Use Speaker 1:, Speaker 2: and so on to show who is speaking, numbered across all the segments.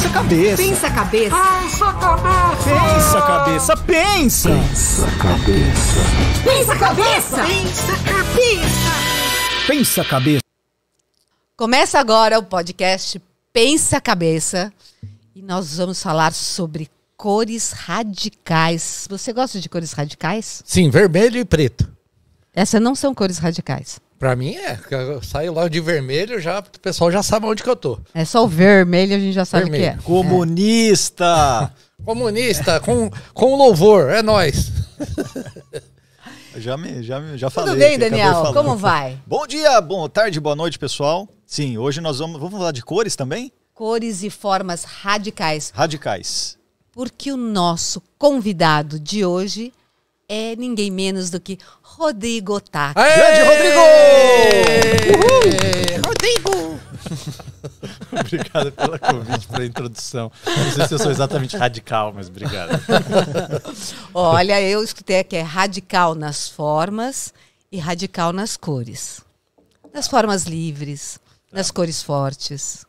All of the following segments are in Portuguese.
Speaker 1: Pensa cabeça.
Speaker 2: Pensa cabeça. Pensa
Speaker 1: cabeça. Pensa cabeça. Pensa.
Speaker 2: Pensa cabeça. Pensa cabeça. Pensa cabeça.
Speaker 1: Pensa cabeça.
Speaker 2: Começa agora o podcast Pensa Cabeça e nós vamos falar sobre cores radicais. Você gosta de cores radicais?
Speaker 3: Sim, vermelho e preto. Essas não são cores radicais. Pra mim é. Eu saio de vermelho, já, o pessoal já sabe onde que eu tô.
Speaker 2: É só o vermelho, a gente já sabe o que é.
Speaker 3: Comunista! É. Comunista, com, com louvor, é nós. já, me,
Speaker 1: já, me, já falei. Tudo bem, Daniel? Como vai? Bom dia, boa tarde, boa noite, pessoal. Sim, hoje nós vamos, vamos falar de cores também? Cores e formas radicais. Radicais. Porque o nosso
Speaker 2: convidado de hoje é ninguém menos do que Rodrigo Tac. Tá?
Speaker 4: Aê! Grande Rodrigo! Uhul! Rodrigo! obrigado pelo convite, pela introdução. Não sei se eu sou exatamente radical, mas obrigado. Olha,
Speaker 2: eu escutei que é radical nas formas e radical nas cores. Nas formas livres, nas tá. cores fortes.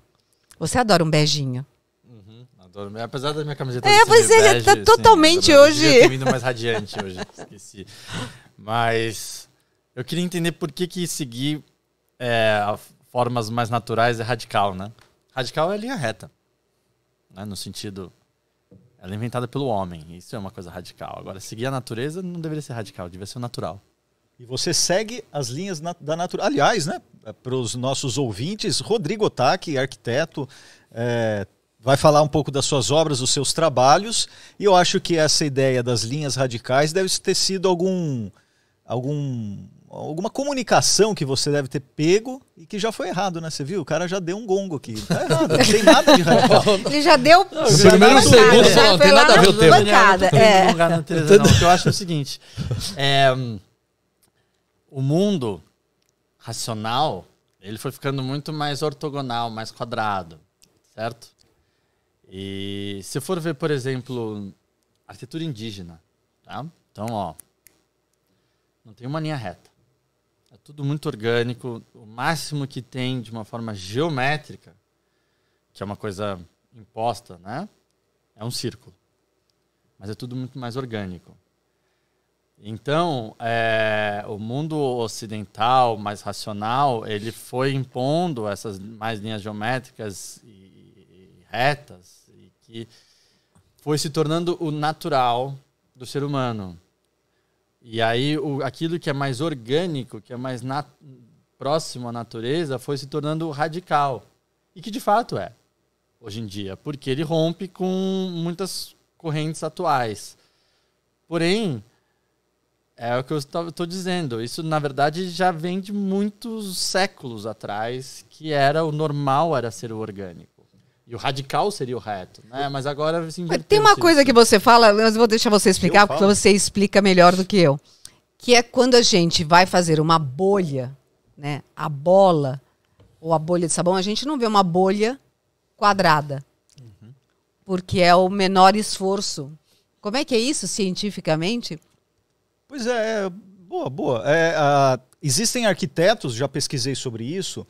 Speaker 2: Você adora um beijinho. Uhum, adoro. Apesar da minha camiseta.
Speaker 1: É, pois é, tá bege, assim, totalmente sim, hoje. Eu mais
Speaker 4: radiante hoje. Esqueci. Mas eu queria entender por que, que seguir é, formas mais naturais é radical, né? Radical é linha reta. Né? No sentido. Ela é inventada pelo homem.
Speaker 1: Isso é uma coisa radical. Agora, seguir a natureza não deveria ser radical, deveria ser natural. E você segue as linhas da natureza. Aliás, né, para os nossos ouvintes, Rodrigo Otaque, arquiteto, é, vai falar um pouco das suas obras, dos seus trabalhos. E eu acho que essa ideia das linhas radicais deve ter sido algum algum alguma comunicação que você deve ter pego e que já foi errado, né? Você viu? O cara já deu um gongo aqui. Não tá errado, não tem nada de radical. Ele já deu. Não, já primeiro bancada, segundo, já não, tem nada a ver o tempo. Bancada, é. que eu acho é o seguinte:
Speaker 4: é, o mundo racional ele foi ficando muito mais ortogonal, mais quadrado, certo? E se for ver, por exemplo, arquitetura indígena, tá? Então, ó, não tem uma linha reta. É tudo muito orgânico. O máximo que tem de uma forma geométrica, que é uma coisa imposta, né? É um círculo. Mas é tudo muito mais orgânico. Então, é, o mundo ocidental, mais racional, ele foi impondo essas mais linhas geométricas e, e retas, e que foi se tornando o natural do ser humano. E aí o, aquilo que é mais orgânico, que é mais nat, próximo à natureza, foi se tornando radical. E que de fato é, hoje em dia, porque ele rompe com muitas correntes atuais. Porém, é o que eu estou dizendo. Isso, na verdade, já vem de muitos séculos atrás, que era o normal era ser o orgânico. E o radical seria o reto, né? Mas agora assim, Mas Tem uma coisa que
Speaker 2: você fala, mas vou deixar você explicar, porque você explica melhor do que eu. Que é quando a gente vai fazer uma bolha, né? A bola ou a bolha de sabão, a gente não vê uma bolha quadrada. Uhum. Porque é o menor esforço. Como é que é isso cientificamente?
Speaker 1: Pois é, é boa, boa. É, uh, existem arquitetos, já pesquisei sobre isso,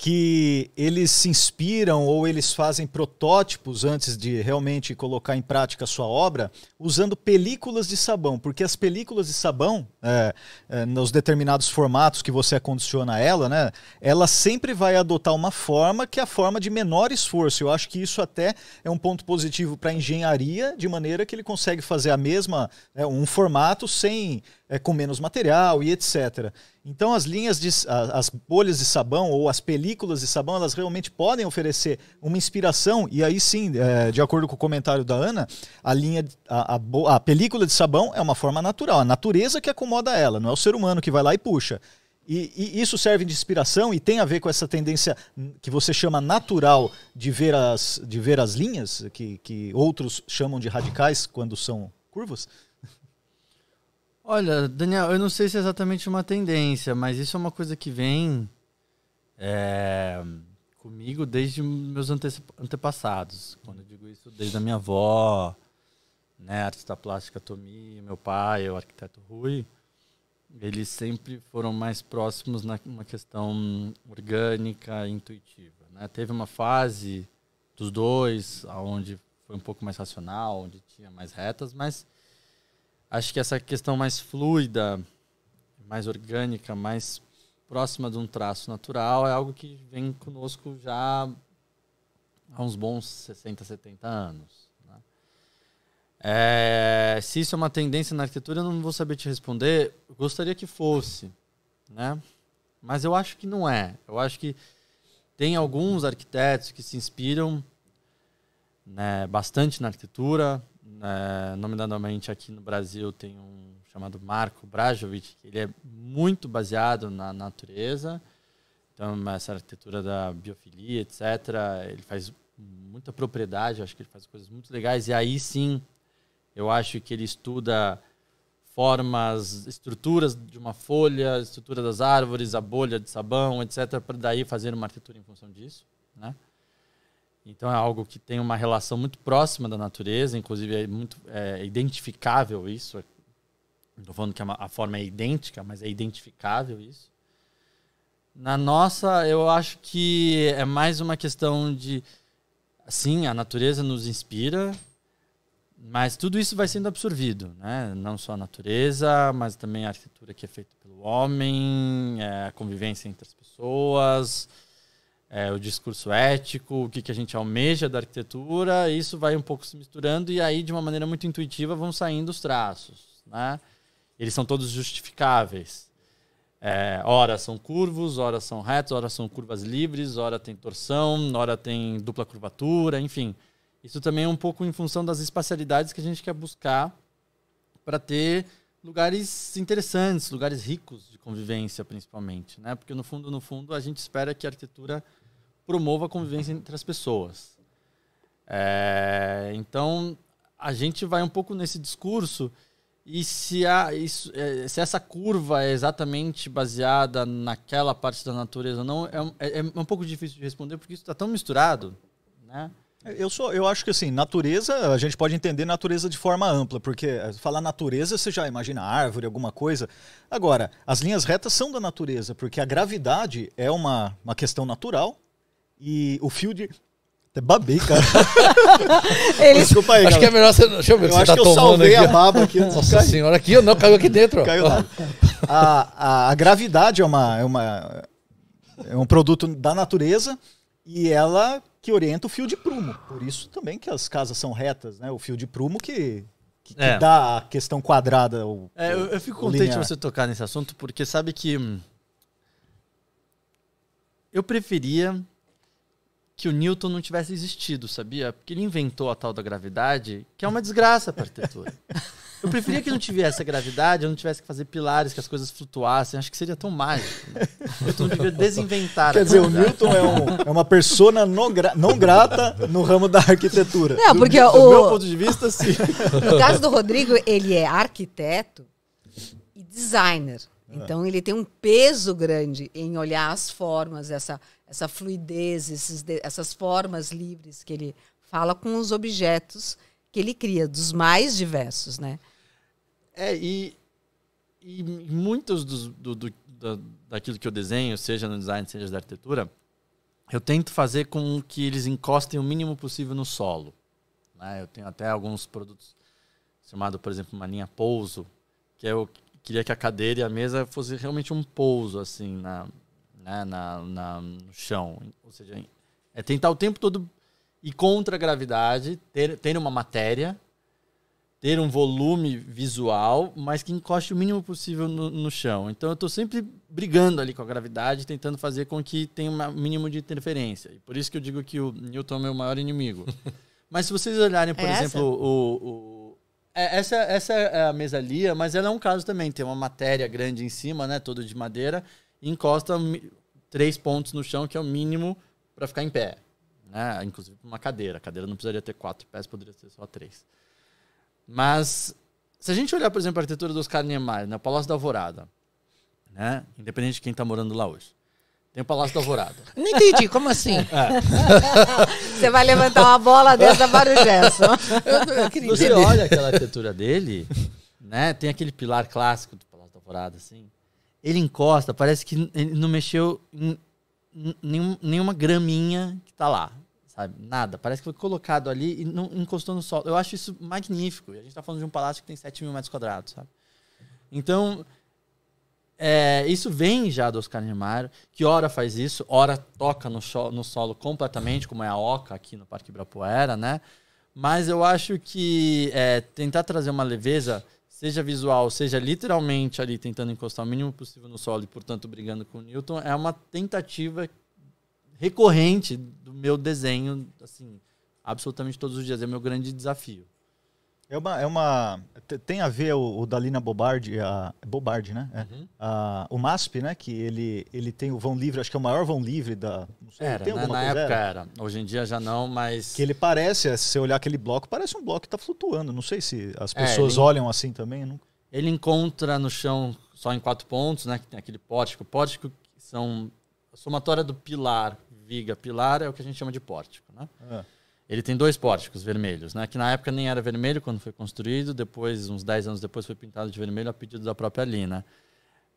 Speaker 1: que eles se inspiram ou eles fazem protótipos antes de realmente colocar em prática a sua obra usando películas de sabão, porque as películas de sabão, é, é, nos determinados formatos que você acondiciona ela, né, ela sempre vai adotar uma forma que é a forma de menor esforço. Eu acho que isso até é um ponto positivo para a engenharia, de maneira que ele consegue fazer a mesma, é, um formato sem é, com menos material e etc. Então as linhas de as bolhas de sabão ou as películas de sabão elas realmente podem oferecer uma inspiração e aí sim, é, de acordo com o comentário da Ana, a linha a, a, a película de sabão é uma forma natural, a natureza que acomoda ela, não é o ser humano que vai lá e puxa. E, e, isso serve de inspiração e tem a ver com essa tendência que você chama natural de ver as, de ver as linhas, que, que outros chamam de radicais quando são curvas? Olha, Daniel, eu não sei se é exatamente uma tendência,
Speaker 4: mas isso é uma coisa que vem é, comigo desde meus antepassados. Quando eu digo isso, desde a minha avó, né, artista plástica Tomi, meu pai, o arquiteto Rui, eles sempre foram mais próximos numa questão orgânica, intuitiva. Né? Teve uma fase dos dois, aonde foi um pouco mais racional, onde tinha mais retas, mas acho que essa questão mais fluida, mais orgânica, mais próxima de um traço natural é algo que vem conosco já há uns bons 60, 70 anos. Né? É, se isso é uma tendência na arquitetura, eu não vou saber te responder. gostaria que fosse, né? mas eu acho que não é. Eu acho que tem alguns arquitetos que se inspiram né, bastante na arquitetura, é, nominadamente aqui no Brasil tem um chamado Marco Brajovic, que ele é muito baseado na natureza, então é essa arquitetura da biofilia, etc. Ele faz muita propriedade, acho que ele faz coisas muito legais, e aí sim eu acho que ele estuda formas, estruturas de uma folha, estrutura das árvores, a bolha de sabão, etc., para daí fazer uma arquitetura em função disso, né? Então é algo que tem uma relação muito próxima da natureza, inclusive é muito é, identificável isso. Estou é, falando que é a forma é idêntica, mas é identificável isso. Na nossa, eu acho que é mais uma questão de. Sim, a natureza nos inspira, mas tudo isso vai sendo absorvido, né? Não só a natureza, mas também a arquitetura que é feita pelo homem, é, a convivência entre as pessoas, é, o discurso ético, o que, que a gente almeja da arquitetura, isso vai um pouco se misturando e aí, de uma maneira muito intuitiva, vão saindo os traços. Né? Eles são todos justificáveis. É, ora são curvos, ora são retos, ora são curvas livres, ora tem torção, ora tem dupla curvatura, enfim. Isso também é um pouco em função das espacialidades que a gente quer buscar para ter lugares interessantes, lugares ricos de convivência, principalmente, né? Porque no fundo, no fundo, a gente espera que a arquitetura promova a convivência entre as pessoas. É, então, a gente vai um pouco nesse discurso e se, a, isso, é, se essa curva é exatamente baseada naquela parte da natureza ou não, é, é, é um pouco difícil de responder porque isso está tão misturado,
Speaker 1: né? Eu, sou, eu acho que assim, natureza, a gente pode entender natureza de forma ampla, porque eh, falar natureza, você já imagina árvore, alguma coisa. Agora, as linhas retas são da natureza, porque a gravidade é uma, uma questão natural e o fio de. Até babei, cara. Ele... Desculpa aí. Acho cara. que é melhor você. Deixa eu ver. Eu acho tá que eu salvei aqui. a baba aqui. Nossa senhora, aqui eu não, caiu aqui dentro. Caiu lá. A, a, a gravidade é uma, é uma. É um produto da natureza e ela que orienta o fio de prumo. Por isso também que as casas são retas, né? O fio de prumo que, que,
Speaker 4: é. dá
Speaker 1: a questão quadrada.
Speaker 4: O, é, eu, eu, fico contente linear. você tocar nesse assunto, porque sabe que. Hum, eu preferia que o Newton não tivesse existido, sabia? Porque ele inventou a tal da gravidade, que é uma desgraça para a arquitetura. Eu preferia que não tivesse a gravidade, eu não tivesse que fazer pilares, que as coisas flutuassem. Acho que seria tão mágico. Né? Newton devia desinventar. Quer dizer, o Newton é, um, é uma
Speaker 1: persona não, gra, não, grata no ramo da arquitetura. Não, porque do, o... meu ponto
Speaker 4: de vista, sim. No caso do
Speaker 2: Rodrigo, ele é arquiteto e designer. É. Então ele tem um peso grande em olhar as formas, essa essa fluidez, esses, essas formas livres que ele fala com os objetos que ele cria, dos mais diversos, né? É, e,
Speaker 4: e muitos dos, do, do, da, daquilo que eu desenho, seja no design, seja na arquitetura, eu tento fazer com que eles encostem o mínimo possível no solo. Né? Eu tenho até alguns produtos, chamado, por exemplo, uma linha pouso, que eu é queria que a cadeira e a mesa fosse realmente um pouso, assim, na, né, na, na, no chão. Ou seja, é tentar o tempo todo ir contra a gravidade, ter, ter uma matéria, ter um volume visual, mas que encoste o mínimo possível no, no chão. Então eu estou sempre brigando ali com a gravidade, tentando fazer com que tenha um mínimo de interferência. E por isso que eu digo que o Newton é o meu maior inimigo. mas se vocês olharem, por é exemplo, o, o é, essa, essa é a mesalia, mas ela é um caso também. Tem uma matéria grande em cima, né? Toda de madeira. Encosta três pontos no chão, que é o mínimo para ficar em pé. Né? Inclusive uma cadeira. A cadeira não precisaria ter quatro pés, poderia ter só três. Mas se a gente olhar, por exemplo, a arquitetura do Oscar Niemeyer, né? o Palácio da Alvorada, né? independente de quem está morando lá hoje. Tem o Palácio da Alvorada. Não entendi, como assim? É. Você vai levantar uma bola dessa para o Gerson. Você olha aquela arquitetura dele, né? tem aquele pilar clássico do Palácio da Alvorada, assim, ele encosta, parece que ele não mexeu em nenhuma graminha que tá lá, sabe? Nada. Parece que foi colocado ali e não encostou no solo. Eu acho isso magnífico. A gente tá falando de um palácio que tem 7 mil metros quadrados, sabe? Então, é, isso vem já do Oscar Niemeyer, que ora faz isso, ora toca no, no, solo completamente, como é a Oca aqui no Parque Ibirapuera, né? Mas eu acho que é, tentar trazer uma leveza seja visual, seja literalmente ali tentando encostar o mínimo possível no solo e, portanto, brigando com o Newton, é uma tentativa recorrente do meu desenho, assim, absolutamente todos os dias. É o meu grande desafio.
Speaker 1: É uma, é uma tem a ver o, o Dalina Bobardi, a né? É, uhum. a, o MASP, né? Que ele, ele tem o vão livre, acho que é o maior vão livre da. Sei, era, né? na época era? era. Hoje em dia já não, mas. Que ele parece, é, se você olhar aquele bloco, parece um bloco que está flutuando. Não sei se as é, pessoas é, ele, olham assim também. Não...
Speaker 4: Ele encontra no chão só em quatro pontos, né? Que tem aquele pórtico. Pórtico são a somatória do pilar, viga, pilar é o que a gente chama de pórtico, né? É ele tem dois pórticos vermelhos, né? que na época nem era vermelho quando foi construído, depois, uns 10 anos depois, foi pintado de vermelho a pedido da própria Lina.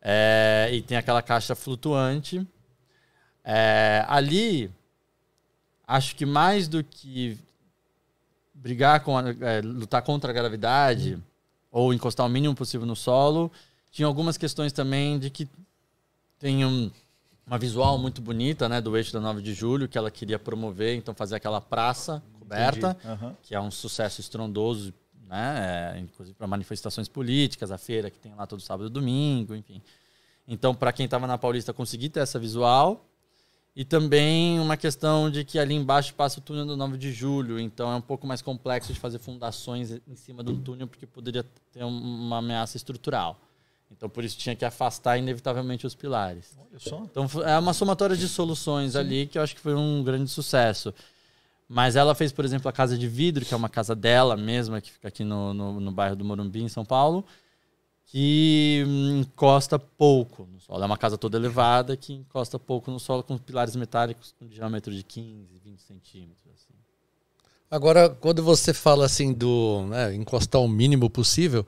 Speaker 4: É, e tem aquela caixa flutuante. É, ali, acho que mais do que brigar com, a, é, lutar contra a gravidade uhum. ou encostar o mínimo possível no solo, tinha algumas questões também de que tem um uma visual muito bonita, né, do eixo da 9 de julho, que ela queria promover, então fazer aquela praça coberta, uhum. que é um sucesso estrondoso, né, é, inclusive para manifestações políticas, a feira que tem lá todo sábado e domingo, enfim. Então, para quem estava na Paulista, conseguir ter essa visual. E também uma questão de que ali embaixo passa o túnel do 9 de julho, então é um pouco mais complexo de fazer fundações em cima do túnel, porque poderia ter uma ameaça estrutural. Então, por isso tinha que afastar inevitavelmente os pilares. Olha só. Então, é uma somatória de soluções Sim. ali que eu acho que foi um grande sucesso. Mas ela fez, por exemplo, a Casa de Vidro, que é uma casa dela mesma, que fica aqui no, no, no bairro do Morumbi, em São Paulo, que hum, encosta pouco no solo. É uma casa toda elevada que encosta pouco no solo, com pilares metálicos com diâmetro de 15, 20 centímetros. Assim.
Speaker 3: Agora, quando você fala assim do né, encostar o mínimo possível,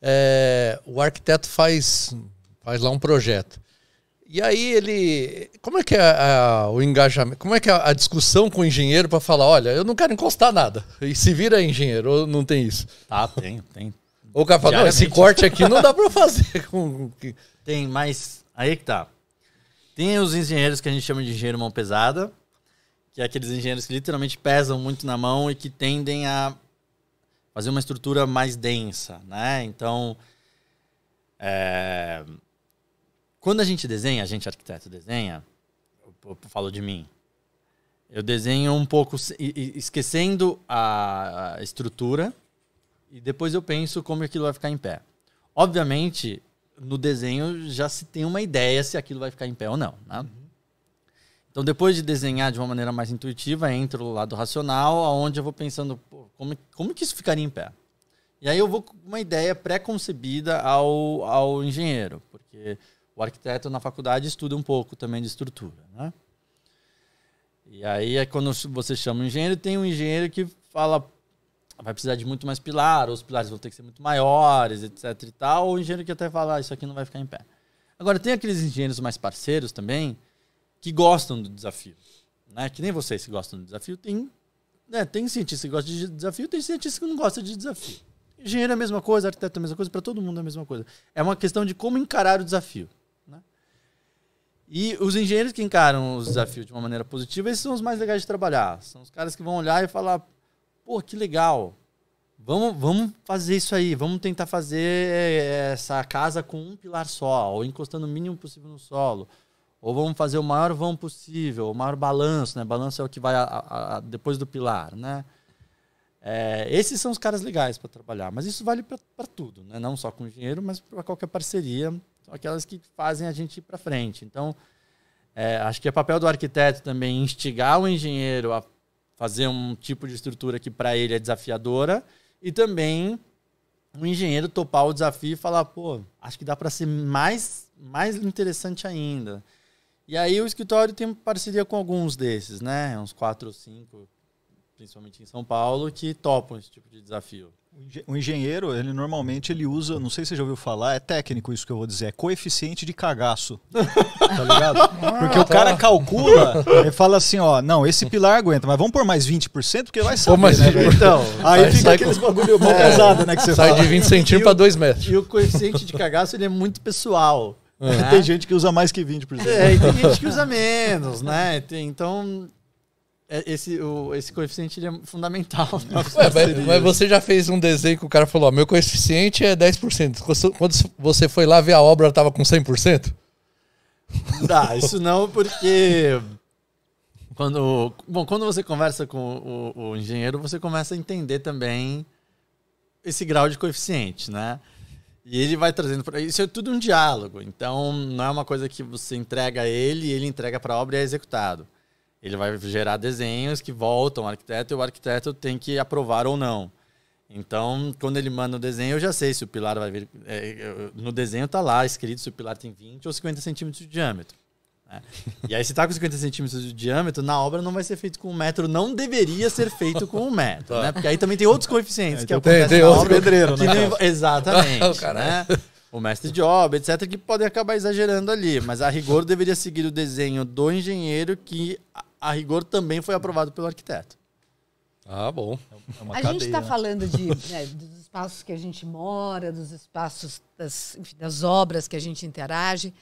Speaker 3: é, o arquiteto faz, faz lá um projeto. E aí ele. Como é que é a, o engajamento? Como é que é a, discussão com o engenheiro para falar, olha, eu não quero encostar nada. E se vira engenheiro, ou não tem isso? Ah, tem, tem. Ou o cara fala, não, esse corte aqui não dá para
Speaker 4: fazer. Tem, mas aí que tá. Tem os engenheiros que a gente chama de engenheiro mão pesada, que é aqueles engenheiros que literalmente pesam muito na mão e que tendem a fazer uma estrutura mais densa, né? Então, é... quando a gente desenha, a gente arquiteto desenha, eu, eu falo de mim, eu desenho um pouco esquecendo a estrutura e depois eu penso como aquilo vai ficar em pé. Obviamente, no desenho já se tem uma ideia se aquilo vai ficar em pé ou não, né? Então, depois de desenhar de uma maneira mais intuitiva, entro no lado racional, aonde eu vou pensando, como, como que isso ficaria em pé? E aí eu vou com uma ideia pré-concebida ao, ao engenheiro, porque o arquiteto na faculdade estuda um pouco também de estrutura, né? E aí é quando você chama o engenheiro, tem um engenheiro que fala vai precisar de muito mais pilar, ou os pilares vão ter que ser muito maiores, etc e tal, ou o engenheiro que até fala ah, isso aqui não vai ficar em pé. Agora tem aqueles engenheiros mais parceiros também, que gostam do desafio. Né? Que nem vocês que gostam do desafio. Tem, né, tem cientista que gosta de desafio, tem cientista que não gosta de desafio. Engenheiro é a mesma coisa, arquiteto é a mesma coisa, para todo mundo é a mesma coisa. É uma questão de como encarar o desafio. Né? E os engenheiros que encaram os desafios de uma maneira positiva, esses são os mais legais de trabalhar. São os caras que vão olhar e falar: pô, que legal, vamos, vamos fazer isso aí, vamos tentar fazer eh, essa casa com um pilar só, ou encostando o mínimo possível no solo, ou vamos fazer o maior vão possível, o maior balanço, né? Balanço é o que vai a, a, a, depois do pilar, né? É, esses são os caras legais para trabalhar, mas isso vale para tudo, né? Não só com engenheiro, mas para qualquer parceria, são aquelas que fazem a gente ir para frente. Então, é, acho que é papel do arquiteto também instigar o engenheiro a fazer um tipo de estrutura que para ele é desafiadora e também o engenheiro topar o desafio e falar, pô, acho que dá para ser mais, mais interessante ainda. E aí o escritório tem parceria com alguns desses, né? Uns quatro ou cinco, principalmente em São Paulo,
Speaker 1: que topam esse tipo de desafio. O engenheiro, ele normalmente ele usa, não sei se você já ouviu falar, é técnico isso que eu vou dizer, é coeficiente de cagaço. Tá ligado? Porque o cara calcula e fala assim, ó, não, esse pilar aguenta, mas vamos por mais 20%, porque vai saber, mais né, então, então, aí fica aqueles bagulho bom é. pesado, né, que você Sai fala. de 20 centímetros para 2 metros. E o coeficiente de cagaço, ele é muito pessoal. É. tem gente que usa mais que 20%.
Speaker 4: É, e tem gente que usa menos, né? Tem, então, é, esse, o, esse coeficiente é fundamental. Ué, mas, mas, você
Speaker 3: já fez um desenho que o cara falou: ó, meu coeficiente é 10%. Quando você foi lá ver a obra, estava com 100%?
Speaker 4: Tá, isso não, porque. Quando, bom, quando você conversa com o, o engenheiro, você começa a entender também esse grau de coeficiente, né? E ele vai trazendo para isso é tudo um diálogo. Então não é uma coisa que você entrega a ele, ele entrega para a obra e é executado. Ele vai gerar desenhos que voltam ao arquiteto e o arquiteto tem que aprovar ou não. Então, quando ele manda o desenho, eu já sei se o pilar vai vir. É, no desenho está lá escrito se o pilar tem 20 ou 50 centímetros de diâmetro. É. E aí, se tá com 50 centímetros de diâmetro, na obra não vai ser feito com um metro. Não deveria ser feito com um metro, né? Porque aí também tem outros coeficientes é, que então acontecem tem, tem na obra. pedreiro, Não, né? exatamente, o né? É. O mestre de obra, etc., que podem acabar exagerando ali. Mas a rigor deveria seguir o desenho do engenheiro, que a rigor também foi aprovado pelo
Speaker 3: arquiteto. Ah, bom. É, é a tá cadeia, gente está falando de, né,
Speaker 2: dos espaços que a gente mora, dos espaços, das, enfim, das obras que a gente interage.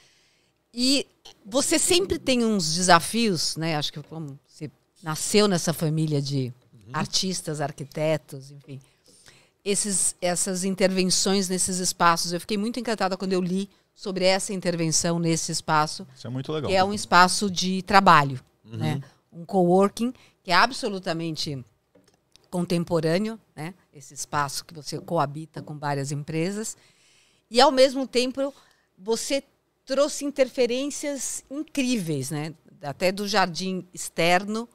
Speaker 2: E você sempre tem uns desafios, né? Acho que como você nasceu nessa família de uhum. artistas, arquitetos, enfim. Esses, essas intervenções nesses espaços. Eu fiquei muito encantada quando eu li sobre essa intervenção nesse espaço.
Speaker 1: Isso é muito legal. é um
Speaker 2: espaço de trabalho, uhum. né? Um coworking que é absolutamente contemporâneo, né? Esse espaço que você coabita com várias empresas e ao mesmo tempo você trouxe interferências incríveis, né? Até do jardim externo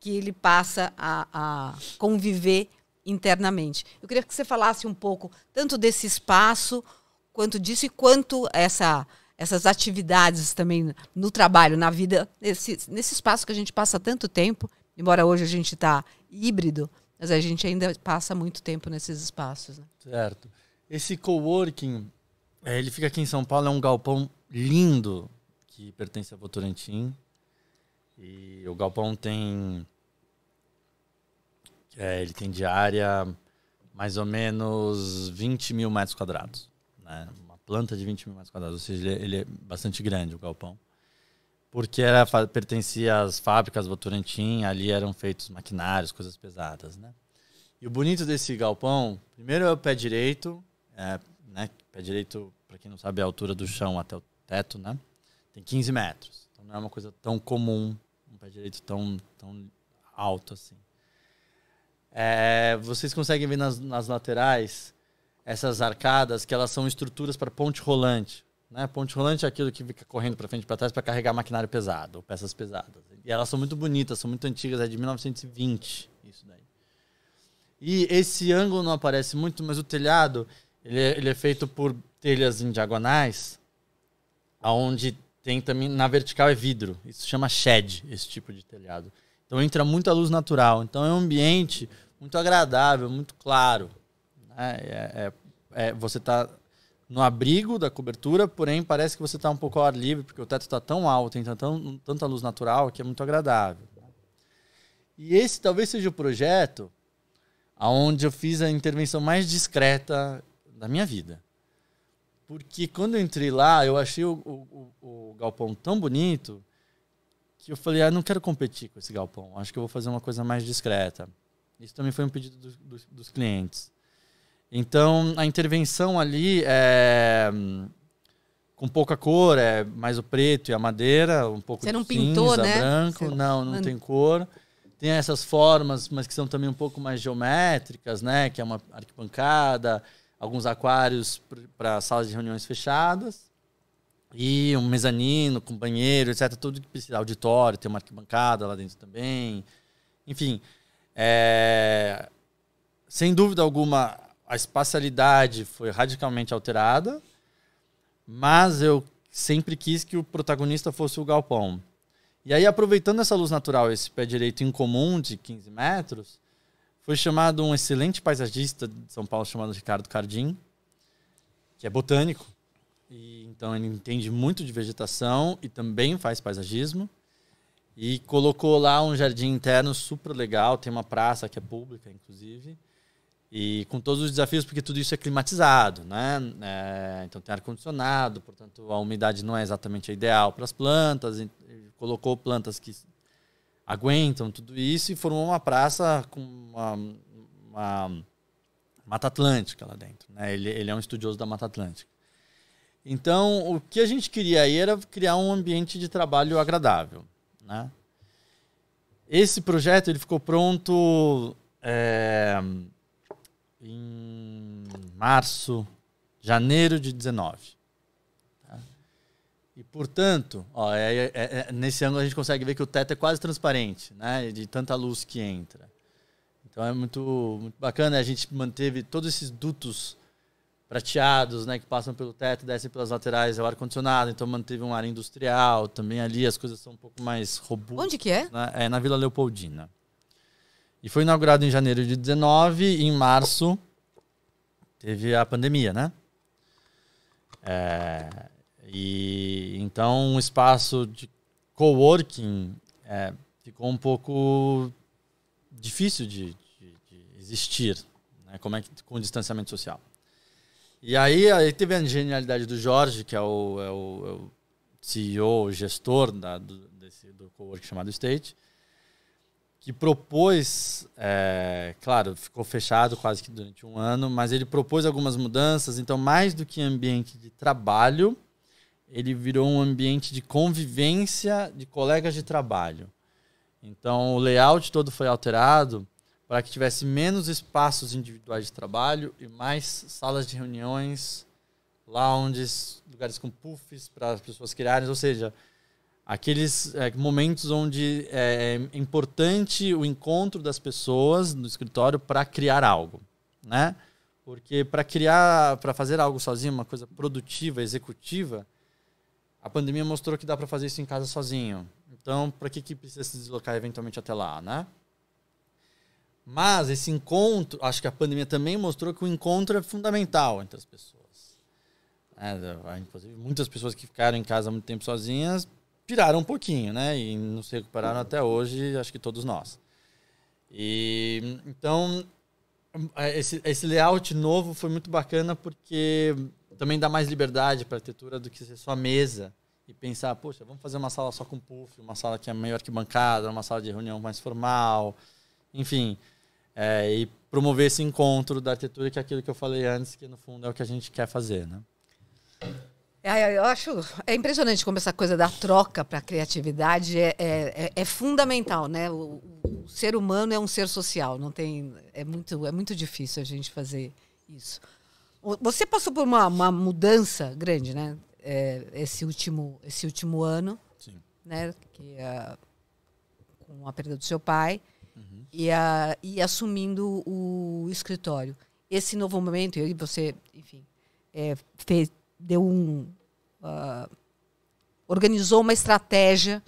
Speaker 2: que ele passa a, a conviver internamente. Eu queria que você falasse um pouco tanto desse espaço quanto disso e quanto essa essas atividades também no trabalho, na vida, nesse, nesse espaço que a gente passa tanto tempo, embora hoje a gente está híbrido, mas a gente ainda passa muito tempo nesses espaços. Né?
Speaker 3: Certo.
Speaker 4: Esse coworking, é, ele fica aqui em São Paulo, é um galpão lindo que pertence a Votorantim. E o galpão tem. É, ele tem de área mais ou menos 20 mil metros quadrados. Né? Uma planta de 20 mil metros quadrados. Ou seja, ele, é, ele é bastante grande, o galpão. Porque era, pertencia às fábricas Votorantim, ali eram feitos maquinários, coisas pesadas. Né? E o bonito desse galpão, primeiro é o pé direito, é, né, pé direito, para quem não sabe, é a altura do chão até o teto, né? Tem 15 metros. Então não é uma coisa tão comum, um pé direito tão, tão alto assim. É, vocês conseguem ver nas, nas, laterais essas arcadas que elas são estruturas para ponte rolante. Né? Ponte rolante é aquilo que fica correndo para frente e para trás para carregar maquinário pesado, ou peças pesadas. E elas são muito bonitas, são muito antigas, é de 1920 isso daí. E esse ângulo não aparece muito, mas o telhado ele é, ele é feito por telhas em diagonais aonde tem também na vertical é vidro. Isso chama shed, esse tipo de telhado. Então entra muita luz natural. Então é um ambiente muito agradável, muito claro. Né? É, é, é você está no abrigo da cobertura, porém parece que você está um pouco ao ar livre, porque o teto está tão alto, entra tão, tanta luz natural que é muito agradável. E esse talvez seja o projeto aonde eu fiz a intervenção mais discreta da minha vida. Porque quando eu entrei lá, eu achei o, o, o, galpão tão bonito que eu falei, ah, não quero competir com esse galpão. Acho que eu vou fazer uma coisa mais discreta. Isso também foi um pedido do, do, dos clientes. Então, a intervenção ali é com pouca cor, é mais o preto e a madeira, um pouco Você não pintou, cinza, né? branco. Você... Não, não tem cor. Tem essas formas, mas que são também um pouco mais geométricas, né? Que é uma arquibancada, alguns aquários para salas de reuniões fechadas e um mezanino com banheiro, etc. Tudo que precisa, auditório, tem uma arquibancada lá dentro também. Enfim, é... sem dúvida alguma, a espacialidade foi radicalmente alterada, mas eu sempre quis que o protagonista fosse o galpão. E aí, aproveitando essa luz natural, esse pé direito incomum de 15 metros, foi chamado um excelente paisagista de São Paulo chamado Ricardo Cardim, que é botânico. E, então ele entende muito de vegetação e também faz paisagismo. E colocou lá um jardim interno super legal, tem uma praça que é pública, inclusive. E com todos os desafios, porque tudo isso é climatizado, né? É, então tem ar-condicionado, portanto a umidade não é exatamente a ideal para as plantas. colocou plantas que aguentam tudo isso e formou uma praça com uma, uma Mata Atlântica lá dentro. Né? Ele, ele é um estudioso da Mata Atlântica. Então, o que a gente queria aí era criar um ambiente de trabalho agradável. Né? Esse projeto ele ficou pronto é, em março, janeiro de 19. E, portanto, ó, é, é, é, é, nesse ângulo a gente consegue ver que o teto é quase transparente, né? De tanta luz que entra. Então é muito, muito bacana. Né, a gente manteve todos esses dutos prateados, né? Que passam pelo teto, descem pelas laterais, é o ar-condicionado. Então manteve um ar industrial. Também ali as coisas são um pouco mais robustas. Onde que é? Né? É na Vila Leopoldina. E foi inaugurado em janeiro de 19 e em março teve a pandemia, né? É... E então um espaço de coworking é, ficou um pouco difícil de, de, de existir, né? Como é que com distanciamento social? E aí, aí teve a genialidade do Jorge, que é o, é o, é o CEO, gestor da, do, desse, do coworking chamado State, que propôs, é, claro, ficou fechado quase que durante um ano, mas ele propôs algumas mudanças. Então, mais do que ambiente de trabalho, ele virou um ambiente de convivência de colegas de trabalho. Então, o layout todo foi alterado para que tivesse menos espaços individuais de trabalho e mais salas de reuniões, lounges, lugares com puffs para as pessoas criarem, ou seja, aqueles é, momentos onde é, é importante o encontro das pessoas no escritório para criar algo, né? Porque para criar, para fazer algo sozinho, uma coisa produtiva, executiva, a pandemia mostrou que dá para fazer isso em casa sozinho. Então, para que, que precisa se deslocar eventualmente até lá, né? Mas esse encontro, acho que a pandemia também mostrou que o encontro é fundamental entre as pessoas. É, inclusive, muitas pessoas que ficaram em casa muito tempo sozinhas piraram um pouquinho, né? E não se recuperaram até hoje, acho que todos nós. E então é, esse, esse layout novo foi muito bacana porque também dá mais liberdade para a arquitetura do que ser só mesa e pensar, poxa, vamos fazer uma sala só com puff, uma sala que é meio arquibancada, uma sala de reunião mais formal, enfim. É, e promover esse encontro da arquitetura, que é aquilo que eu falei antes, que no fundo é o que a gente quer fazer, né?
Speaker 2: É, é, eu acho é impressionante como essa coisa da troca para a criatividade é, é, é, é, fundamental, né? O, o, ser humano é um ser social, não tem é muito é muito difícil a gente fazer isso. Você passou por uma, uma mudança grande, né? é, esse último esse último ano, Sim. né, que uh, com a perda do seu pai uhum. e, a, e assumindo o escritório. Esse novo momento, e você, enfim, é, fez, deu um uh, organizou uma estratégia.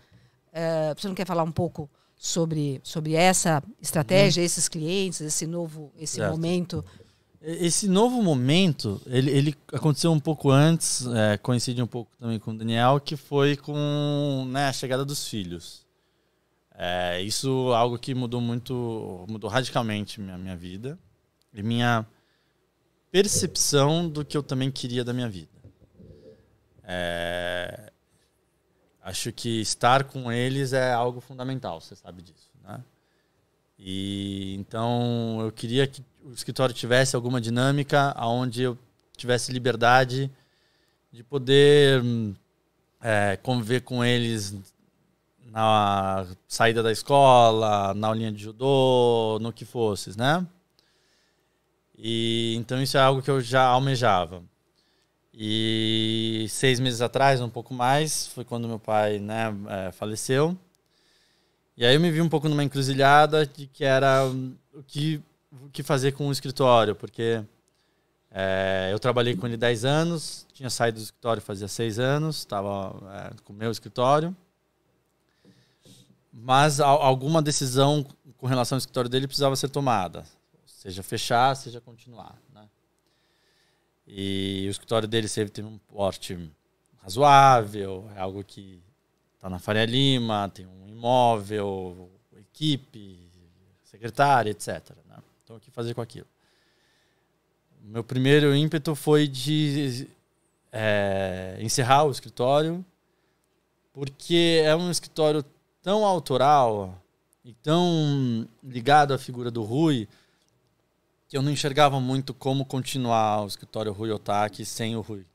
Speaker 2: Uh, você não quer falar um pouco sobre sobre essa estratégia, uhum. esses clientes, esse novo esse certo. momento? Esse novo momento,
Speaker 4: ele, ele aconteceu um pouco antes, é, coincide um pouco também com o Daniel, que foi com né, a chegada dos filhos. É, isso é algo que mudou muito, mudou radicalmente minha, minha vida e minha percepção do que eu também queria da minha vida. É, acho que estar com eles é algo fundamental, você sabe disso, né? E então eu queria que o escritório tivesse alguma dinâmica aonde eu tivesse liberdade de poder é, conviver com eles na saída da escola, na aulinha de judô, no que fosse né? E então isso é algo que eu já almejava. E seis meses atrás, um pouco mais, foi quando meu pai né, é, faleceu. E aí eu me vi um pouco numa encruzilhada de que era o que o que fazer com o escritório, porque é, eu trabalhei com ele 10 anos, tinha saído do escritório fazia 6 anos, estava é, com o meu escritório. Mas a, alguma decisão com relação ao escritório dele precisava ser tomada, seja fechar, seja continuar. Né? E o escritório dele sempre teve um porte razoável, é algo que está na Faria Lima, tem um imóvel, equipe, secretária, etc. Então, o que fazer com aquilo? Meu primeiro ímpeto foi de é, encerrar o escritório, porque é um escritório tão autoral e tão ligado à figura do Rui que eu não enxergava muito como continuar o escritório Rui Otaki sem o Rui.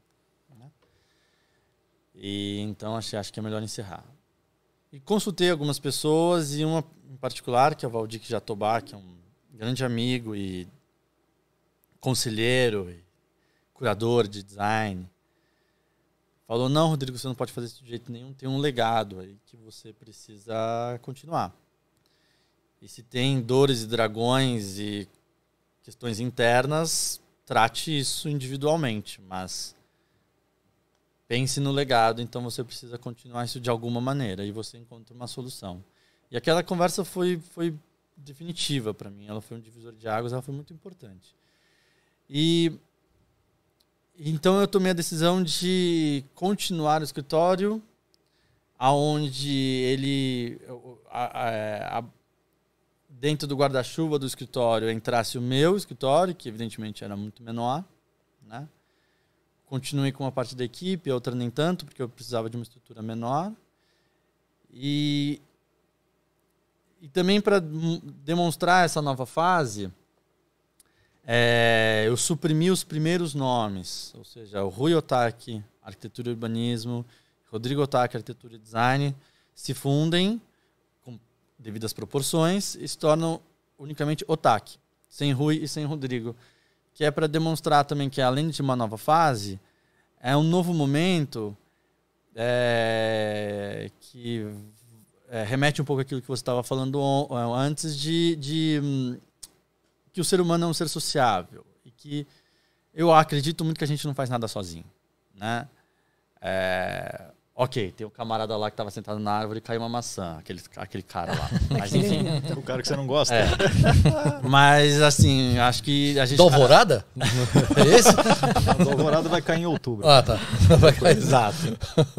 Speaker 4: E então acho, acho que é melhor encerrar. E consultei algumas pessoas e uma em particular, que é o Valdir Jatobá, que é um grande amigo e conselheiro e curador de design, falou: Não, Rodrigo, você não pode fazer isso de jeito nenhum, tem um legado aí que você precisa continuar. E se tem dores e dragões e questões internas, trate isso individualmente, mas pense no legado, então você precisa continuar isso de alguma maneira e você encontra uma solução. E aquela conversa foi, foi definitiva para mim. Ela foi um divisor de águas, ela foi muito importante. E então eu tomei a decisão de continuar o escritório, aonde ele a, a, a, dentro do guarda-chuva do escritório entrasse o meu escritório, que evidentemente era muito menor, né? Continuei com uma parte da equipe, outra nem tanto, porque eu precisava de uma estrutura menor. E e também para demonstrar essa nova fase, é, eu suprimi os primeiros nomes, ou seja, o Rui Otaki, Arquitetura e Urbanismo, Rodrigo Otaki, Arquitetura e Design, se fundem com devidas proporções e se tornam unicamente Otaki, sem Rui e sem Rodrigo, que é para demonstrar também que além de uma nova fase, é um novo momento é, que é, remete um pouco àquilo que você estava falando é, antes de, de, hum, que o ser humano é um ser sociável e que eu acredito muito que a gente não faz nada sozinho, né? É, Ok, tem um camarada lá que estava sentado na árvore e caiu uma maçã, aquele, aquele cara lá. Mas enfim. Então. o cara que você não gosta. É. Mas assim, acho que a gente. Tá- Dolvorada? Alvorada? é esse? Dolvorada Alvorada vai cair em outubro. Ah, tá. Vai cair. Exato.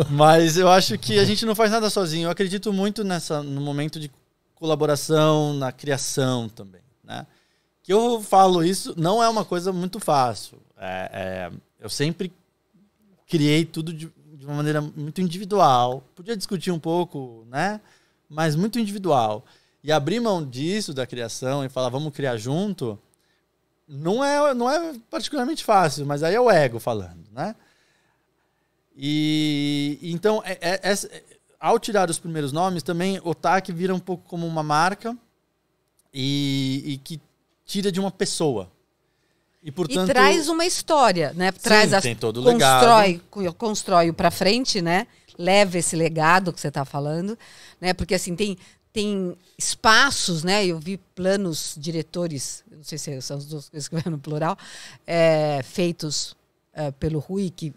Speaker 4: Mas eu acho que a gente não faz nada sozinho. Eu acredito muito nessa, no momento de colaboração, na criação também. Né? Que eu falo isso, não é uma coisa muito fácil. É, é, eu sempre criei tudo de de uma maneira muito individual. Podia discutir um pouco, né? Mas muito individual. E abrir mão disso, da criação, e falar, vamos criar junto, não é, não é particularmente fácil, mas aí é o ego falando, né? E então, é, é, é, ao tirar os primeiros nomes, também o TAC vira um pouco como uma marca e, e que tira de uma pessoa. E, portanto, e traz
Speaker 2: uma história, né? Traz sim, a, tem todo o constrói, legado. Constrói para frente, né? Leva esse legado que você está falando, né? Porque assim tem tem espaços, né? Eu vi planos diretores, não sei se são as duas coisas que vêm no plural, é, feitos é, pelo Rui que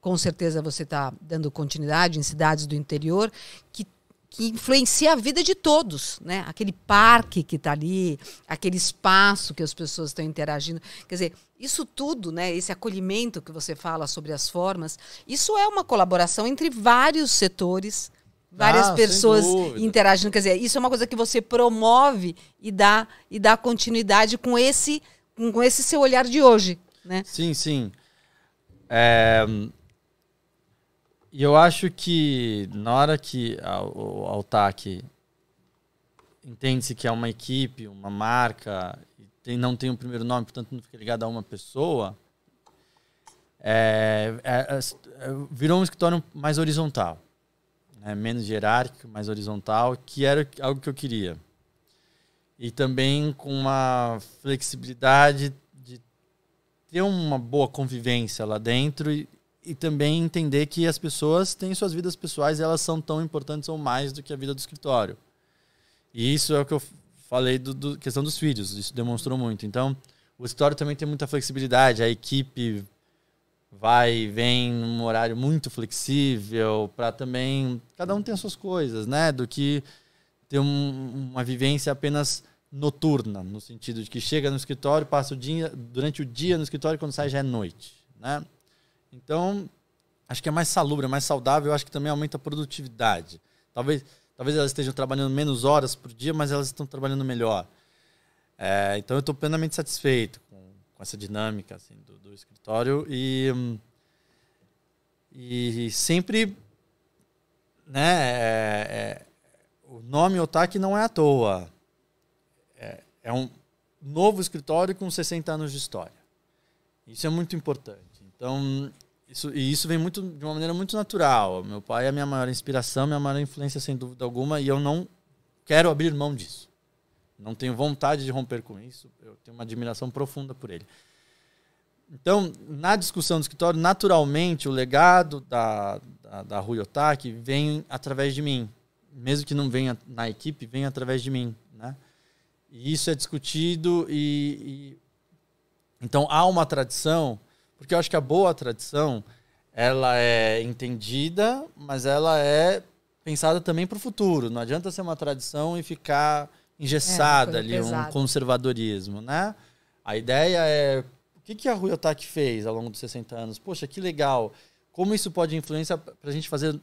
Speaker 2: com certeza você está dando continuidade em cidades do interior que que influencia a vida de todos, né? Aquele parque que está ali, aquele espaço que as pessoas estão interagindo. Quer dizer, isso tudo, né? Esse acolhimento que você fala sobre as formas, isso é uma colaboração entre vários setores, várias ah, pessoas interagindo. Quer dizer, isso é uma coisa que você promove e dá e dá continuidade com esse com esse seu olhar de hoje,
Speaker 4: né? Sim, sim. É, e eu acho que na hora que a, o Altac entende-se que é uma equipe, uma marca, e tem, não tem um primeiro nome, portanto não fica ligado a uma pessoa, é, é, é, é, virou um escritório mais horizontal, né? menos hierárquico, mais horizontal, que era algo que eu queria. E também com uma flexibilidade de ter uma boa convivência lá dentro e também entender que as pessoas têm suas vidas pessoais e elas são tão importantes ou mais do que a vida do escritório. E isso é o que eu falei do, do questão dos filhos, isso demonstrou muito. Então, o escritório também tem muita flexibilidade, a equipe vai e vem num horário muito flexível para também cada um tem as suas coisas, né, do que ter um, uma vivência apenas noturna, no sentido de que chega no escritório, passa o dia durante o dia no escritório e quando sai já é noite, né? Então, acho que é mais salubre, é mais saudável, eu acho que também aumenta a produtividade. Talvez, talvez elas estejam trabalhando menos horas por dia, mas elas estão trabalhando melhor. É, então, eu estou plenamente satisfeito com, com essa dinâmica assim, do, do escritório e, e sempre né, é, é, o nome Otac não é à toa. É, é, um novo escritório com 60 anos de história. Isso é muito importante. Então, isso, e isso vem muito de uma maneira muito natural. Meu pai é a minha maior inspiração, minha maior influência, sem dúvida alguma, e eu não quero abrir mão disso. Não tenho vontade de romper com isso. Eu tenho uma admiração profunda por ele. Então, na discussão do escritório, naturalmente, o legado da, da, da Rui Otaki vem através de mim. Mesmo que não venha na equipe, vem através de mim. Né? E isso é discutido e, e... Então, há uma tradição porque eu acho que a boa tradição, ela é entendida, mas ela é pensada também para o futuro. Não adianta ser uma tradição e ficar é, engessada é, ali, pesado. um conservadorismo, né? A ideia é o que, que a Rui Otaki fez ao longo dos 60 anos? Poxa, que legal. Como isso pode influenciar para a gente fazer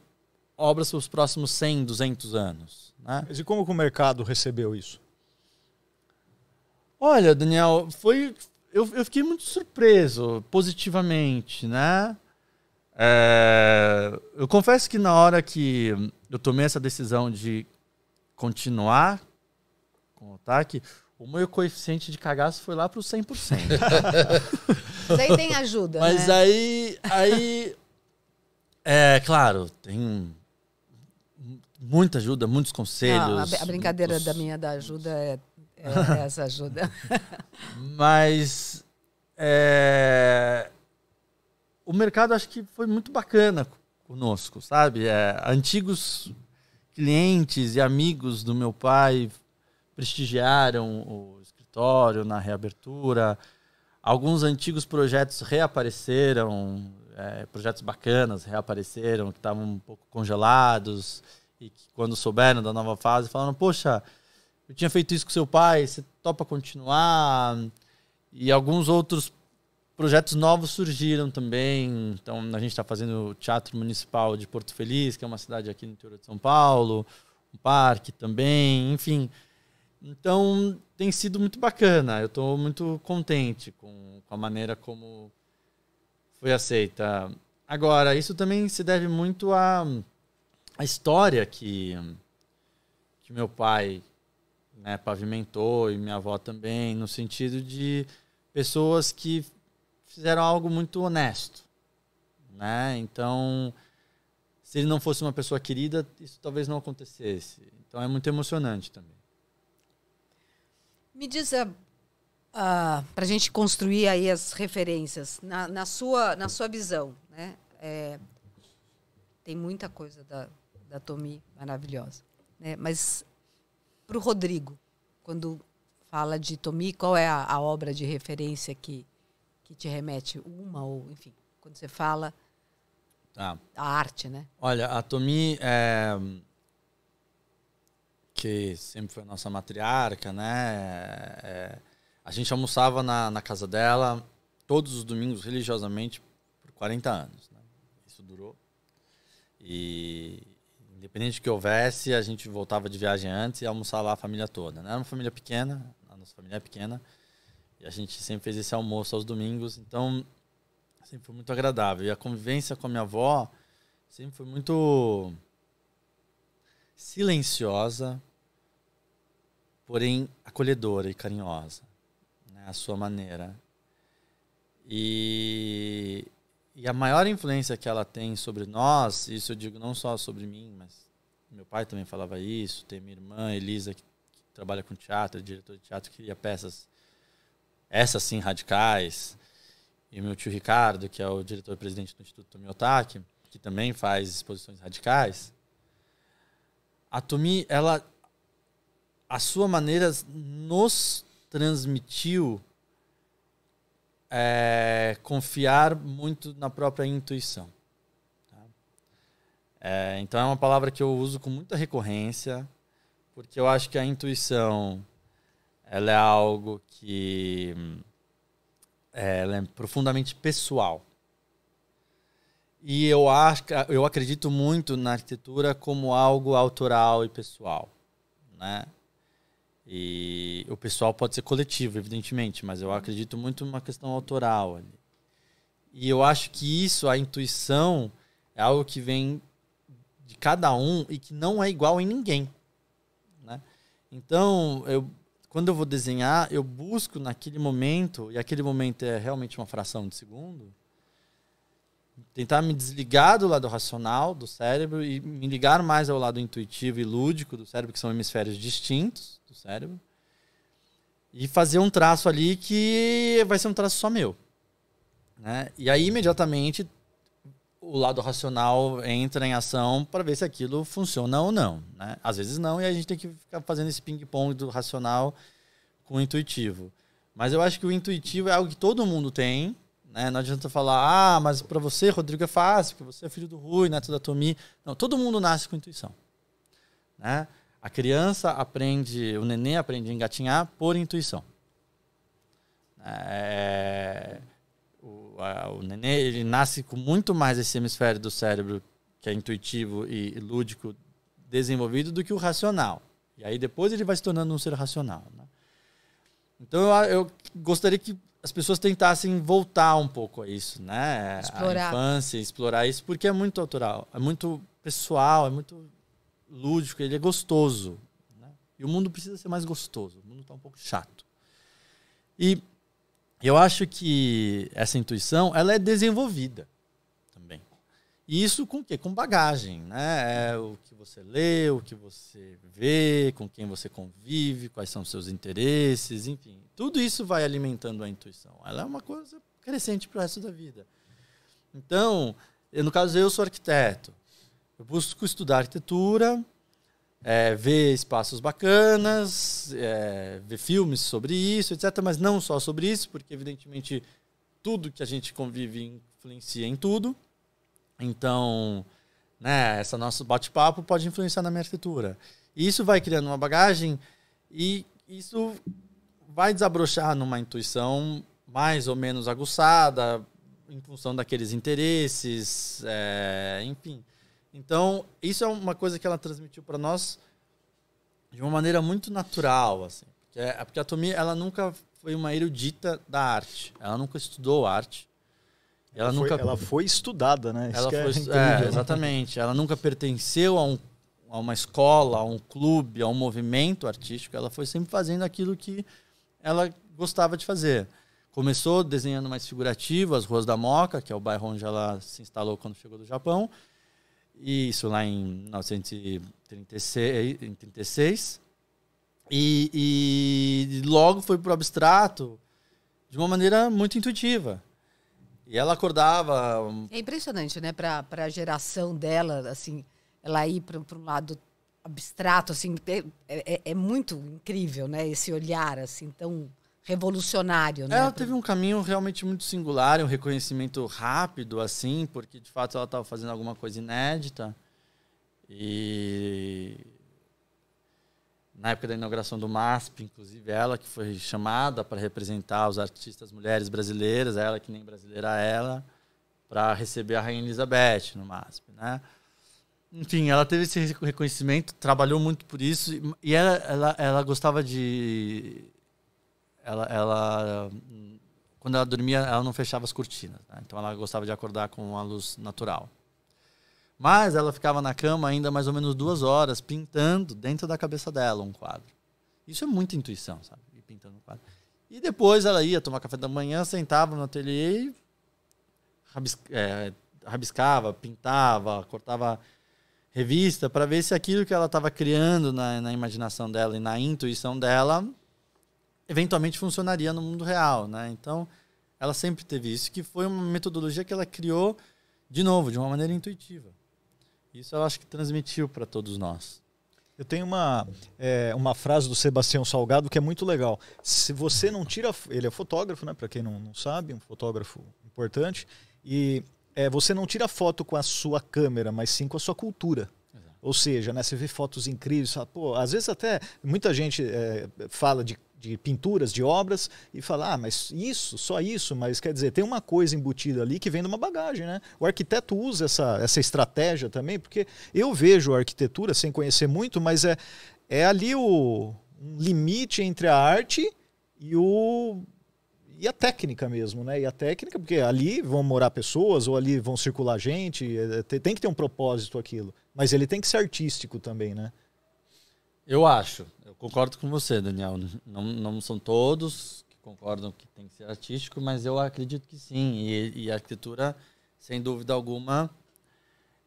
Speaker 4: obras para os próximos 100, 200 anos? Né? Mas e como que o mercado recebeu isso? Olha, Daniel, foi, eu, eu fiquei muito surpreso, positivamente, né? É, eu confesso que na hora que eu tomei essa decisão de continuar com o ataque, o meu coeficiente de cagaço foi lá para o 100%. Mas aí tem ajuda. Mas né? aí, aí. É claro, tem
Speaker 2: muita ajuda, muitos
Speaker 4: conselhos. Não, a,
Speaker 2: brincadeira da minha da ajuda é é, essa ajuda.
Speaker 4: Mas é, o mercado acho que foi muito bacana conosco, sabe? É, antigos clientes e amigos do meu pai prestigiaram o escritório na reabertura. Alguns antigos projetos reapareceram, é, projetos bacanas reapareceram, que estavam um pouco congelados e que, quando souberam da nova fase, falaram: Poxa, eu tinha feito isso com seu pai, você topa continuar? E alguns outros projetos novos surgiram também. Então, a gente está fazendo o Teatro Municipal de Porto Feliz, que é uma cidade aqui no interior de São Paulo, um parque também, enfim. Então, tem sido muito bacana. Eu estou muito contente com, com a maneira como foi aceita. Agora, isso também se deve muito à, à história que, que meu pai né, pavimentou e minha avó também, no sentido de pessoas que fizeram algo muito honesto, né? Então, se ele não fosse uma pessoa querida, isso talvez não acontecesse. Então é muito emocionante também.
Speaker 2: Me diz uh, para a gente construir aí as referências na, na sua na sua visão, né? É, tem muita coisa da da Tomi maravilhosa, né? Mas para o Rodrigo, quando fala de Tomi, qual é a, a, obra de referência que, que te remete? Uma ou, enfim, quando você fala
Speaker 4: ah.
Speaker 1: a arte, né?
Speaker 4: Olha, a Tomi, é, que sempre foi a nossa matriarca, né? É, a gente almoçava na, na, casa dela todos os domingos religiosamente por 40 anos. Né? Isso durou. E, Independente do que houvesse, a gente voltava de viagem antes e almoçava lá a família toda. Né? Era uma família pequena, a nossa família é pequena, e a gente sempre fez esse almoço aos domingos, então sempre assim, foi muito agradável. E a convivência com a minha avó sempre foi muito silenciosa, porém acolhedora e carinhosa, né? a sua maneira. E e a maior influência que ela tem sobre nós, isso eu digo não só sobre mim, mas meu pai também falava isso, tem minha irmã Elisa que, que trabalha com teatro, é diretor de teatro, que cria peças essas sim radicais. E meu tio Ricardo, que é o diretor-presidente do Instituto Tomiotaki, que também faz exposições radicais. A Tomi, ela a sua maneira nos transmitiu é, confiar muito na própria intuição. Tá? É, então é uma palavra que eu uso com muita recorrência, porque eu acho que a intuição ela é algo que é, é profundamente pessoal. E eu, acho, eu acredito muito na arquitetura como algo autoral e pessoal. Né? E o pessoal pode ser coletivo, evidentemente, mas eu acredito muito numa questão autoral ali. E eu acho que isso, a intuição, é algo que vem de cada um e que não é igual em ninguém. Né? Então, eu, quando eu vou desenhar, eu busco naquele momento, e aquele momento é realmente uma fração de segundo, tentar me desligar do lado racional do cérebro e me ligar mais ao lado intuitivo e lúdico do cérebro, que são hemisférios distintos do cérebro, e fazer um traço ali que vai ser um traço só meu. Né? E aí, imediatamente, o lado racional entra em ação para ver se aquilo funciona ou não. Né? Às vezes não, e a gente tem que ficar fazendo esse ping-pong do racional com o intuitivo. Mas eu acho que o intuitivo é algo que todo mundo tem, né? Não adianta falar, ah, mas para você, Rodrigo, é fácil, porque você é filho do Rui, neto da Tomi. Não, todo mundo nasce com intuição. Né? A criança aprende, o neném aprende a engatinhar por intuição. É, o, a, o neném ele nasce com muito mais esse hemisfério do cérebro que é intuitivo e, e lúdico desenvolvido do que o racional. E aí depois ele vai se tornando um ser racional. Né? Então eu, eu gostaria que as pessoas tentassem voltar um pouco a isso, né? Explorar. A infância, explorar isso, porque é muito autoral, é muito pessoal, é muito lúdico, ele é gostoso. Né? E o mundo precisa ser mais gostoso, o mundo está um pouco chato. E eu acho que essa intuição, ela é desenvolvida. E isso com o quê? Com bagagem, né? É o que você lê, o que você vê, com quem você convive, quais são os seus interesses, enfim. Tudo isso vai alimentando a intuição. Ela é uma coisa crescente para o resto da vida. Então, eu, no caso, eu sou arquiteto. Eu busco estudar arquitetura, é, ver espaços bacanas, é, ver filmes sobre isso, etc. Mas não só sobre isso, porque, evidentemente, tudo que a gente convive influencia em tudo. Então, né, esse nosso bate-papo pode influenciar na minha arquitetura. E isso vai criando uma bagagem e isso vai desabrochar numa intuição mais ou menos aguçada, em função daqueles interesses, é, enfim. Então, isso é uma coisa que ela transmitiu para nós de uma maneira muito natural, assim. É, porque, a Tomi, ela nunca foi uma erudita da arte. Ela nunca estudou arte. Ela, foi, nunca... ela foi
Speaker 1: estudada, né? Ela é foi, é incrível, é, né? exatamente.
Speaker 4: Ela nunca pertenceu a, um, a uma escola, a um clube, a um movimento artístico. Ela foi sempre fazendo aquilo que ela gostava de fazer. Começou desenhando mais figurativo, as Ruas da Moca, que é o bairro onde ela se instalou quando chegou do Japão. E isso lá em 1936. E, e logo foi para o abstrato de uma maneira muito intuitiva. E ela acordava.
Speaker 2: É impressionante, né? Para a geração dela, assim, ela ir para um lado abstrato, assim, é, é, é, muito incrível, né? Esse olhar, assim, tão revolucionário, né? É, ela teve
Speaker 4: um caminho realmente muito singular, um reconhecimento rápido, assim, porque de fato ela estava fazendo alguma coisa inédita. E na época da inauguração do MASP, inclusive ela que foi chamada para representar os artistas mulheres brasileiras, ela que nem brasileira ela, para receber a Rainha Elizabeth no MASP, né? Enfim, ela teve esse reconhecimento, trabalhou muito por isso e ela, ela, ela gostava de ela, ela quando ela dormia, ela não fechava as cortinas. Né? Então, ela gostava de acordar com a luz natural. Mas ela ficava na cama ainda mais ou menos duas horas, pintando dentro da cabeça dela um quadro. Isso é muita intuição, sabe? E pintando um quadro. E depois ela ia tomar café da manhã, sentava no ateliê e é, rabiscava, pintava, cortava revista para ver se aquilo que ela estava criando na, na, imaginação dela e na intuição dela eventualmente funcionaria no mundo real, né? Então, ela sempre teve isso, que foi uma metodologia que ela
Speaker 1: criou de novo, de uma maneira intuitiva. Isso eu acho que transmitiu para todos nós. Eu tenho uma, é, uma frase do Sebastião Salgado que é muito legal. Se você não tira. Ele é fotógrafo, né? Para quem não, não sabe, um fotógrafo importante. E é, você não tira foto com a sua câmera, mas sim com a sua cultura. Exato. Ou seja, né, você vê fotos incríveis, fala, pô, às vezes até muita gente é, fala de de pinturas, de obras, e falar, ah, mas isso, só isso, mas quer dizer, tem uma coisa embutida ali que vem de uma bagagem, né? O arquiteto usa essa, essa estratégia também, porque eu vejo a arquitetura, sem conhecer muito, mas é, é ali o um limite entre a arte e o e a técnica mesmo, né? E a técnica, porque ali vão morar pessoas ou ali vão circular gente, é, é, tem que ter um propósito aquilo. Mas ele tem que ser artístico também, né?
Speaker 4: Eu acho. Eu concordo com você, Daniel. Não, não são todos que concordam que tem que ser artístico, mas eu acredito que sim. E, e a arquitetura, sem dúvida alguma,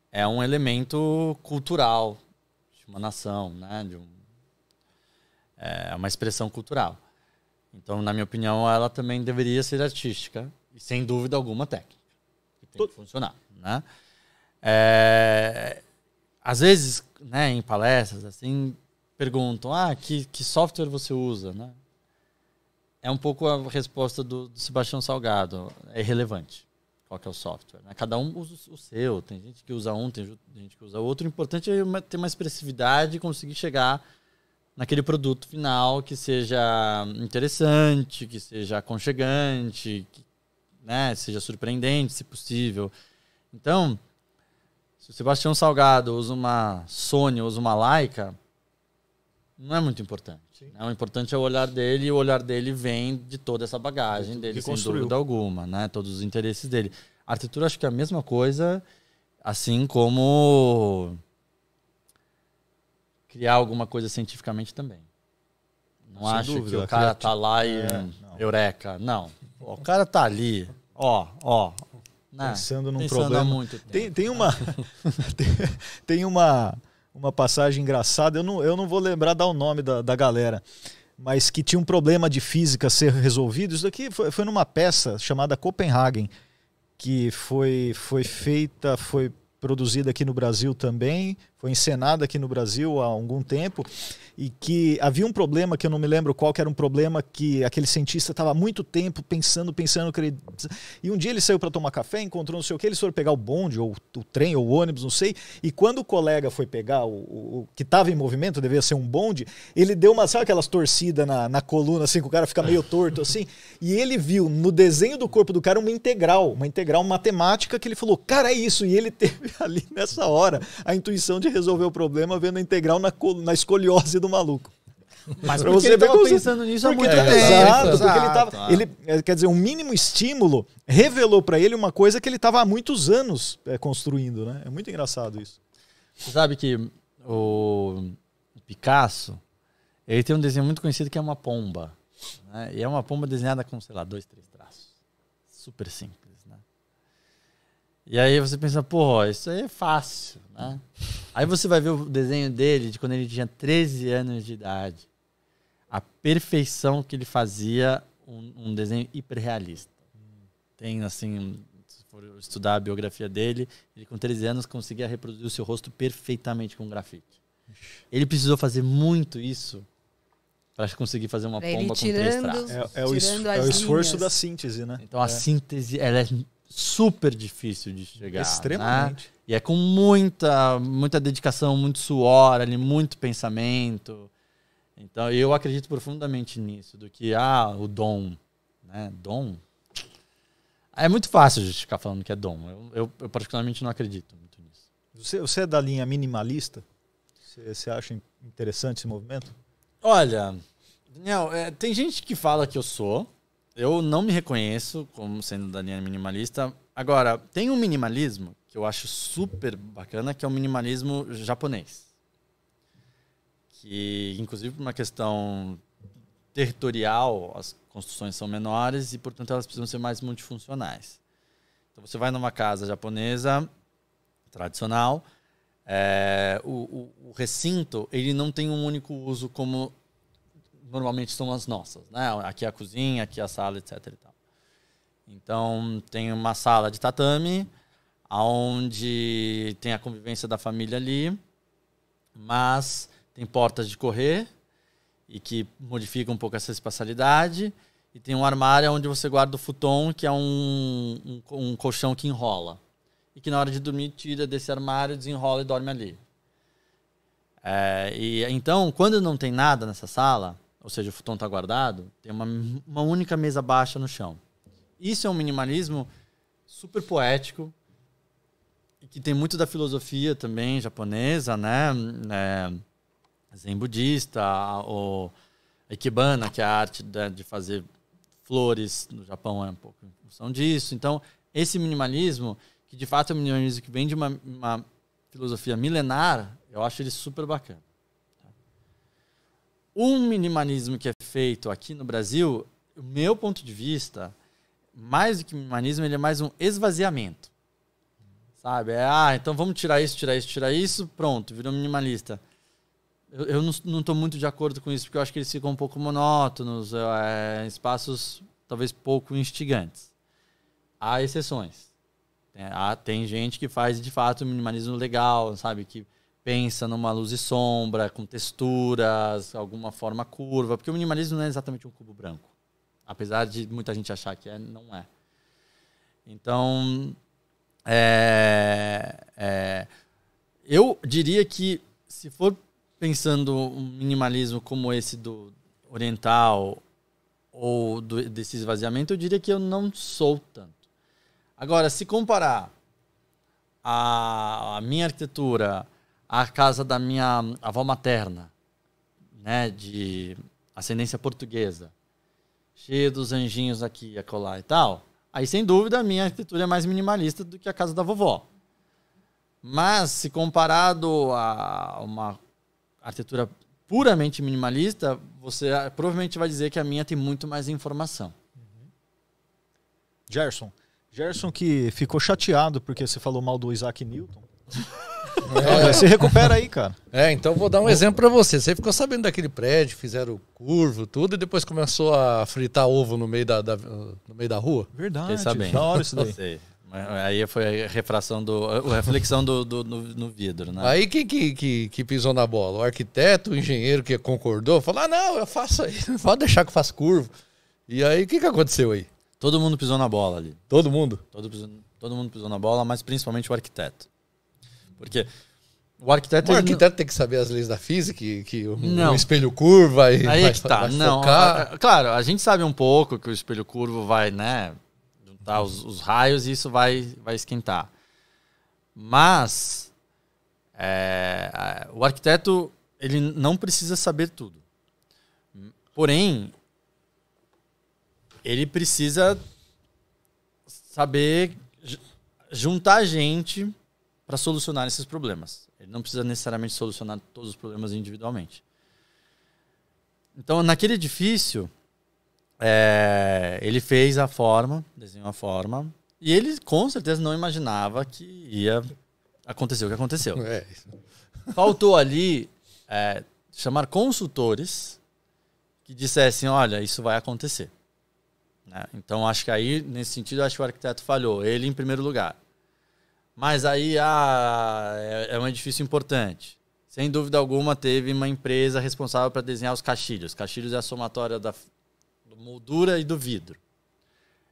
Speaker 4: é um elemento cultural de uma nação, né? De um, é uma expressão cultural. Então, na minha opinião, ela também deveria ser artística e, sem dúvida alguma, técnica. Que tem que funcionar, né? É, às vezes, né, em palestras, assim, perguntam, ah, que, que software você usa, né? É um pouco a resposta do, do Sebastião Salgado, é irrelevante qual é o software. Né? Cada um usa o seu, tem gente que usa um, tem gente que usa outro. O importante é ter uma expressividade e conseguir chegar naquele produto final que seja interessante, que seja aconchegante, que né, seja surpreendente, se possível. Então, se o Sebastião Salgado usa uma Sony, usa uma Leica, não é muito importante. O importante é o olhar dele e o olhar dele vem de toda essa bagagem que dele, que sem dúvida alguma, né? Todos os interesses dele. A arquitetura acho que é a mesma coisa, assim como criar alguma coisa cientificamente também. Não Sem acho dúvida, que o cara tá lá e é, hum, não. eureka. Não. O cara tá ali, ó, ó. Né? Pensando num pensando problema. Há muito tempo.
Speaker 1: Tem, tem uma tem, tem uma uma passagem engraçada. Eu não, eu não vou lembrar dar o nome da, da galera, mas que tinha um problema de física a ser resolvido. Isso daqui foi, foi numa peça chamada Copenhagen, que foi, foi feita, foi produzida aqui no Brasil também foi encenada aqui no Brasil há algum tempo e que havia um problema que eu não me lembro qual que era um problema que aquele cientista estava muito tempo pensando, pensando e um dia ele saiu para tomar café, encontrou não sei o que, eles foram pegar o bonde ou o trem ou o ônibus, não sei, e quando o colega foi pegar o, o, o que estava em movimento, devia ser um bonde, ele deu uma, sabe aquelas torcidas na, na coluna assim, que o cara fica meio torto assim, e ele viu no desenho do corpo do cara uma integral, uma integral matemática que ele falou, cara, é isso, e ele teve ali nessa hora a intuição de de resolver o problema vendo a integral na, na escoliose do maluco. Mas pra você ele estava pensando nisso há muito tempo. É, exato, exato, porque ele tava, ah. ele, é, quer dizer, um mínimo estímulo revelou para ele uma coisa que ele estava há muitos anos é, construindo, né? É muito engraçado isso.
Speaker 4: Você sabe que o Picasso, ele tem um desenho muito conhecido que é uma pomba. Né? E é uma pomba desenhada com, sei lá, dois, três traços. Super simples, né? E aí você pensa, pô, isso aí é fácil, né? Aí você vai ver o desenho dele de quando ele tinha 13 anos de idade. A perfeição que ele fazia um, um desenho hiperrealista. Tem, assim, se for estudar a biografia dele, ele com 13 anos conseguia reproduzir o seu rosto perfeitamente com grafite. Ele precisou fazer muito isso para conseguir fazer uma pomba com três traços. É, é, o,
Speaker 1: é o, esforço linhas. da síntese, né? Então a é. síntese, ela é super
Speaker 4: difícil de chegar. Extremamente. Né? E é com muita, muita dedicação, muito suor ali, muito pensamento. Então, eu acredito profundamente nisso, do que, ah, o dom, né? Dom? É muito fácil ficar falando que é dom.
Speaker 1: Eu, eu, eu particularmente não acredito muito nisso. Você, você é da linha minimalista? Você, você acha interessante esse movimento? Olha,
Speaker 4: Daniel, é, tem gente que fala que eu sou, eu não me reconheço como sendo da linha minimalista. Agora, tem um minimalismo que eu acho super bacana, que é o minimalismo japonês. Que, inclusive, por uma questão territorial, as construções são menores e, portanto, elas precisam ser mais multifuncionais. Então, você vai numa casa japonesa tradicional, é, o, o, o recinto ele não tem um único uso como normalmente são as nossas, né? Aqui é a cozinha, aqui é a sala, etc. Então tem uma sala de tatame, aonde tem a convivência da família ali, mas tem portas de correr e que modificam um pouco essa espacialidade. E tem um armário onde você guarda o futon, que é um, um, um colchão que enrola. E que na hora de dormir tira desse armário, desenrola e dorme ali. É, e então, quando não tem nada nessa sala, ou seja, o futon está guardado, tem uma, uma única mesa baixa no chão. Isso é um minimalismo super poético e que tem muito da filosofia também japonesa, né? É, zen budista, o ikebana, que é a arte de fazer flores no Japão é um pouco em função disso. Então, esse minimalismo, que de fato é um minimalismo que vem de uma, uma filosofia milenar, eu acho ele super bacana. O minimalismo que é feito aqui no Brasil, o meu ponto de vista, mais do que minimalismo, ele é mais um esvaziamento. Sabe? É, ah, então vamos tirar isso, tirar isso, tirar isso, pronto, virou minimalista. Eu, eu não estou muito de acordo com isso, porque eu acho que eles ficam um pouco monótonos, é, é espaços talvez pouco instigantes. Há exceções. É, há, tem gente que faz de fato um minimalismo legal, sabe? Que pensa numa luz e sombra, com texturas, alguma forma curva, porque o minimalismo não é exatamente um cubo branco, apesar de muita gente achar que é, não é. Então, é, é, eu diria que se for pensando um minimalismo como esse do oriental ou do, desse esvaziamento, eu diria que eu não sou tanto. Agora, se comparar a, a minha arquitetura a casa da minha avó materna, né, de ascendência portuguesa, cheia dos anjinhos aqui e acolá e tal, aí sem dúvida a minha arquitetura é mais minimalista do que a casa da vovó. Mas se comparado a uma arquitetura puramente minimalista, você ah, provavelmente vai dizer que a minha tem muito mais
Speaker 1: informação. Gerson, Gerson que ficou chateado porque você falou mal do Isaac Newton. É. Se recupera aí, cara. É, então vou dar um exemplo
Speaker 3: para você. Você ficou sabendo daquele prédio, fizeram curvo, tudo, e depois começou a fritar ovo no meio da, da no meio da rua? Verdade. Quem sabe? Da isso daí. Aí foi
Speaker 4: a refração do. A reflexão do, do no, no, vidro, né? Aí
Speaker 3: quem que, que, que, pisou na bola? O arquiteto, o engenheiro que concordou, falou: ah, não, eu faço aí, pode deixar que eu faço curvo. E aí, o que, que aconteceu aí? Todo mundo pisou na bola ali. Todo mundo? Todo, todo mundo pisou na
Speaker 4: bola, mas principalmente o arquiteto. Porque o arquiteto. O arquiteto
Speaker 3: não... tem que saber as leis da física, que, o um, espelho curvo Aí vai, é que tá. Vai não, a, a, claro, a gente sabe
Speaker 4: um pouco que o espelho curvo vai, né? Juntar os, os raios e isso vai, vai esquentar. Mas. É, o arquiteto, ele não precisa saber tudo. Porém, ele precisa saber juntar gente para solucionar esses problemas. Ele não precisa necessariamente solucionar todos os problemas individualmente. Então, naquele edifício, é, ele fez a forma, desenhou a forma, e ele com certeza não imaginava que ia acontecer o que aconteceu. É Faltou ali é, chamar consultores que dissessem: olha, isso vai acontecer. Né? Então, acho que aí, nesse sentido, acho que o arquiteto falhou. Ele, em primeiro lugar. Mas aí ah, é, é um edifício importante. Sem dúvida alguma, teve uma empresa responsável para desenhar os caixilhos. Caixilhos é a somatória da moldura e do vidro.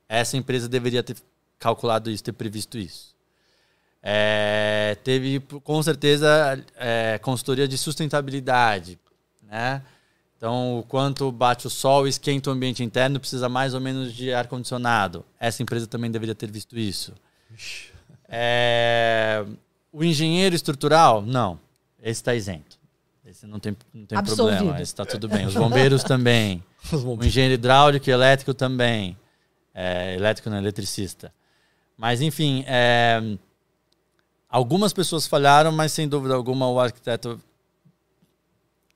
Speaker 4: Essa empresa deveria ter calculado isso, ter previsto isso. É, teve, com certeza, é, consultoria de sustentabilidade. Né? Então, o quanto bate o sol, esquenta o ambiente interno, precisa mais ou menos de ar-condicionado. Essa empresa também deveria ter visto isso. Ixi. É... O engenheiro estrutural, não. Esse está isento. Esse não tem, não tem problema. Esse está tudo bem. Os bombeiros também. Os bombeiros. O engenheiro hidráulico e elétrico também. É, elétrico não, eletricista. Mas, enfim, é... algumas pessoas falharam, mas sem dúvida alguma o arquiteto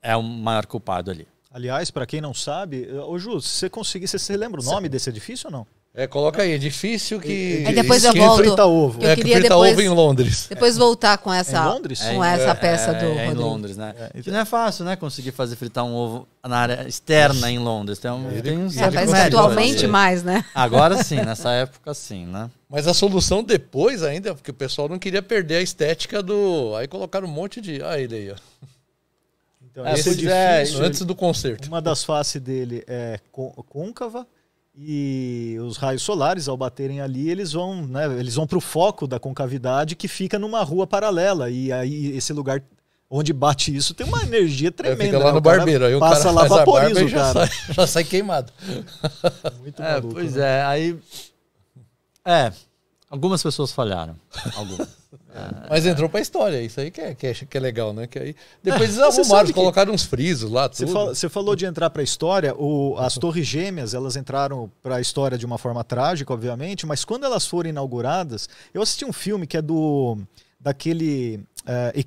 Speaker 4: é o maior culpado ali.
Speaker 1: Aliás, para quem não sabe, ô Ju, se você conseguiu você, você lembra o nome Sim. desse edifício ou não?
Speaker 3: É, coloca aí, é difícil que. É, é depois eu volto. Frita ovo. Eu é, queria frita depois, ovo em Londres.
Speaker 2: Depois voltar com essa, Londres? Com é, essa peça é, do. É, é em
Speaker 3: Londres, né?
Speaker 4: É, não é fácil, né? Conseguir fazer fritar um ovo na área externa em Londres. Tem um, tem um é, né? mas atualmente mais, né? Agora sim, nessa época sim, né?
Speaker 3: Mas a solução depois ainda, porque o pessoal não queria perder a estética do. Aí colocaram um monte de. Ah, ele aí, ó.
Speaker 1: Então, esse é, antes do concerto. Uma das faces dele é côncava. E os raios solares, ao baterem ali, eles vão, né, eles vão para o foco da concavidade que fica numa rua paralela. E aí esse lugar onde bate isso tem uma energia tremenda. É, fica lá né? no barbeiro, aí o passa cara lá vaporiza o cara. Já sai, já sai queimado. Muito é, maluco, Pois né? é,
Speaker 3: aí. É, Algumas pessoas falharam. Algumas. é, Mas entrou pra história, isso aí que é, que é, que é legal, né? Que aí, depois é. eles arrumaram, colocaram uns frisos lá, tudo. Você falou, você
Speaker 1: falou de entrar pra história, o, as uhum. Torres Gêmeas, elas entraram pra história de uma forma trágica, obviamente, mas quando elas foram inauguradas, eu assisti um filme que é do daquele uh, equilibrista,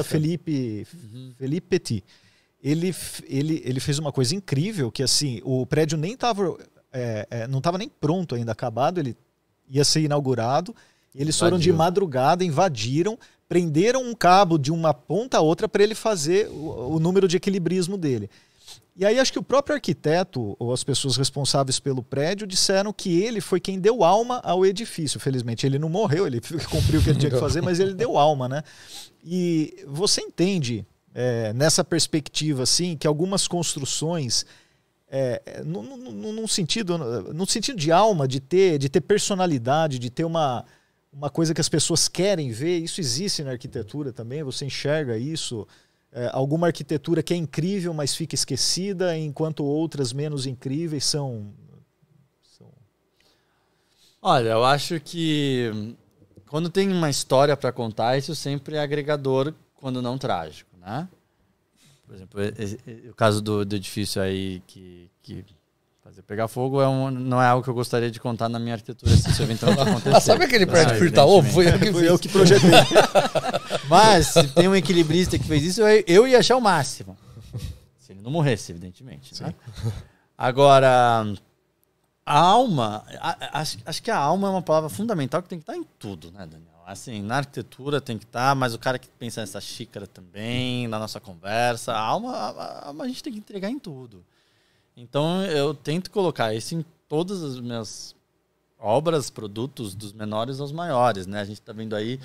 Speaker 1: equilibrista, Felipe, uhum. Felipe Petit. Ele, ele, ele fez uma coisa incrível, que assim, o prédio nem tava é, é, não estava nem pronto ainda, acabado, ele ia ser inaugurado. Eles Invadiu. foram de madrugada, invadiram, prenderam um cabo de uma ponta a outra para ele fazer o, o número de equilibrismo dele. E aí acho que o próprio arquiteto ou as pessoas responsáveis pelo prédio disseram que ele foi quem deu alma ao edifício. Felizmente ele não morreu, ele cumpriu o que ele tinha que fazer, mas ele deu alma, né? E você entende é, nessa perspectiva assim que algumas construções é, é num, sentido, num sentido de alma, de ter, de ter personalidade, de ter uma, uma coisa que as pessoas querem ver. Isso existe na arquitetura também, você enxerga isso. É, alguma arquitetura que é incrível, mas fica esquecida, enquanto outras menos incríveis são, são...
Speaker 4: Olha, eu acho que quando tem uma história para contar, isso sempre é agregador, quando não trágico, né? Por exemplo, o caso do, do edifício aí que, que fazer pegar fogo é um, não é algo que eu gostaria de contar na minha arquitetura se isso eventualmente acontecer. Ah, sabe aquele prédio que Itaú? Foi eu que, Foi eu que projetei. Mas se tem um equilibrista que fez isso, eu, ia achar o máximo. Se ele não morresse, evidentemente. Né? Agora, a alma, a, acho, acho que a alma é uma palavra fundamental que tem que estar em tudo, né, Daniel? Assim, na arquitetura tem que estar, tá, mas o cara que pensa nessa xícara também, na nossa conversa, a alma, a, a gente tem que entregar em tudo. Então eu tento colocar isso em todas as minhas obras, produtos, dos menores aos maiores, né? A gente está vendo aí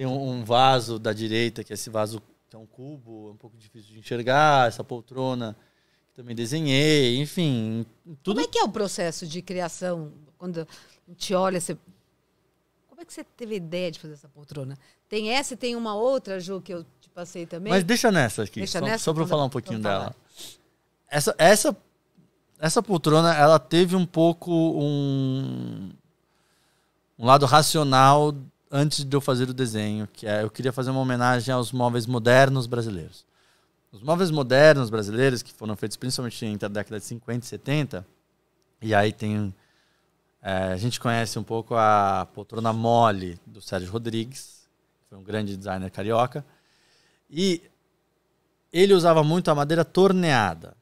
Speaker 4: é, um, um, vaso da direita, que é esse vaso que é um cubo, é um pouco difícil de enxergar, essa poltrona que também desenhei, enfim,
Speaker 2: tudo. Como é que é o processo de criação quando a gente olha, você como é que você teve ideia de fazer essa poltrona? Tem essa e tem uma outra, Ju, que eu te passei também. Mas deixa nessa aqui, deixa só, nessa, só pra eu então tá falar um pouquinho então tá dela.
Speaker 4: Essa, essa, essa poltrona, ela teve um pouco um, um lado racional antes de eu fazer o desenho, que é, eu queria fazer uma homenagem aos móveis modernos brasileiros. Os móveis modernos brasileiros, que foram feitos principalmente entre a década de 50 e 70, e aí tem é, a gente conhece um pouco a poltrona mole do Sérgio Rodrigues, que foi um grande designer carioca. E ele usava muito a madeira torneada.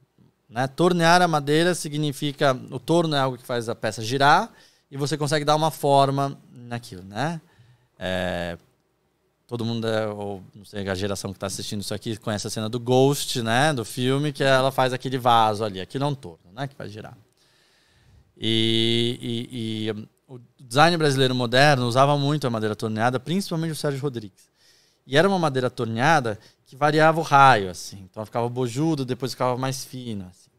Speaker 4: Né? Tornear a madeira significa. O torno é algo que faz a peça girar e você consegue dar uma forma naquilo, né? É, todo mundo, é, ou não sei, a geração que está assistindo isso aqui conhece a cena do Ghost, né? Do filme, que ela faz aquele vaso ali. Aquilo é um torno, né? Que vai girar. E, e, e, o design brasileiro moderno usava muito a madeira torneada, principalmente o Sérgio Rodrigues. E era uma madeira torneada que variava o raio, assim. Então ela ficava bojudo, depois ficava mais fina. Assim.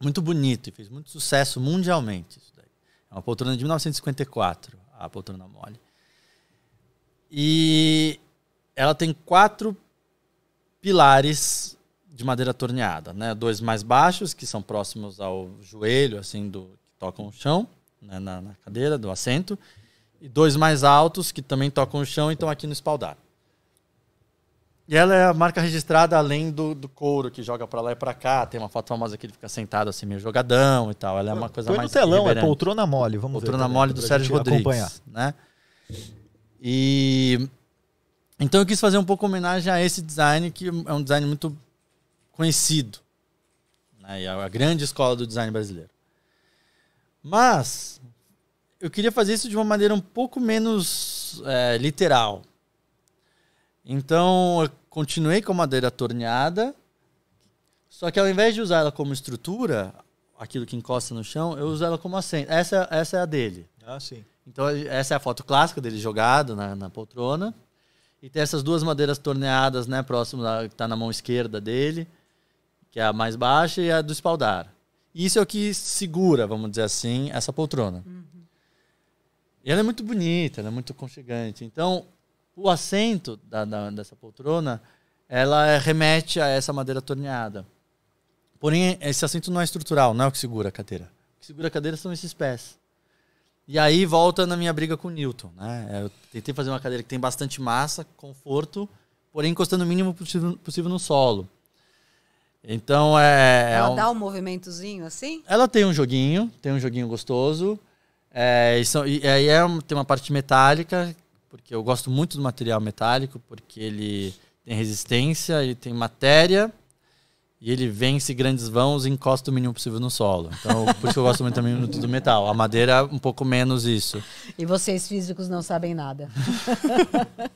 Speaker 4: Muito bonito e fez muito sucesso mundialmente. Isso daí. É uma poltrona de 1954, a poltrona mole. E ela tem quatro pilares de madeira torneada, né? Dois mais baixos que são próximos ao joelho, assim do tocam o chão, né, na, na, cadeira do assento, e dois mais altos que também tocam o chão e estão aqui no espaldar. E ela é a marca registrada além do, do couro que joga para lá e para cá. Tem uma foto famosa que ele fica sentado assim, meio jogadão e tal. Ela é uma coisa mais. Põe no telão, liberante. é poltrona mole, vamos poltrona ver. Poltrona mole do Sérgio Rodrigues. Acompanhar. Né? E. Então eu quis fazer um pouco homenagem a esse design, que é um design muito conhecido. Né? E é a grande escola do design brasileiro. Mas eu queria fazer isso de uma maneira um pouco menos é, literal. Então eu continuei com a madeira torneada, só que ao invés de usar ela como estrutura, aquilo que encosta no chão, eu uso ela como assento. Essa, essa é a dele. Ah, sim. Então essa é a foto clássica dele jogado na, na poltrona. E tem essas duas madeiras torneadas, né, próximo da, que está na mão esquerda dele, que é a mais baixa, e a do espaldar. Isso é o que segura, vamos dizer assim, essa poltrona. Uhum. E ela é muito bonita, ela é muito conchegante. Então, o assento da, da, dessa poltrona, ela remete a essa madeira torneada. Porém, esse assento não é estrutural, não é o que segura a cadeira. O que segura a cadeira são esses pés. E aí volta na minha briga com o Newton. Né? Eu tentei fazer uma cadeira que tem bastante massa, conforto, porém encostando o mínimo possível no solo. Então é. é Ela é um... dá
Speaker 2: um movimentozinho assim?
Speaker 4: Ela tem um joguinho, tem um joguinho gostoso. É, e, são, e aí é, é tem uma parte metálica, porque eu gosto muito do material metálico, porque ele tem resistência, ele tem matéria e ele vence grandes vãos e encosta o mínimo possível no solo. Então, por isso que eu gosto muito também do metal. A madeira, um pouco menos isso.
Speaker 2: E vocês físicos não sabem nada.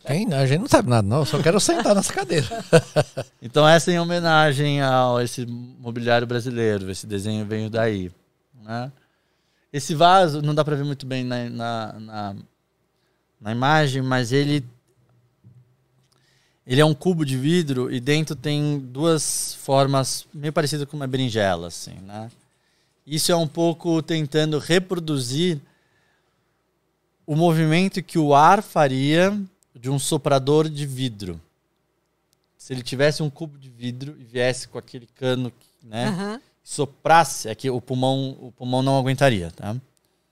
Speaker 3: Quem? A gente não sabe nada, não. Eu só quero sentar nessa cadeira.
Speaker 4: Então, essa é em homenagem a esse mobiliário brasileiro. Esse desenho veio daí. Né? Esse vaso, não dá para ver muito bem na, na, na, na imagem, mas ele ele é um cubo de vidro e dentro tem duas formas meio parecidas com uma berinjela, assim, né? Isso é um pouco tentando reproduzir o movimento que o ar faria de um soprador de vidro. Se ele tivesse um cubo de vidro e viesse com aquele cano, né? Uhum. Soprasse, é que o pulmão, o pulmão não aguentaria, tá?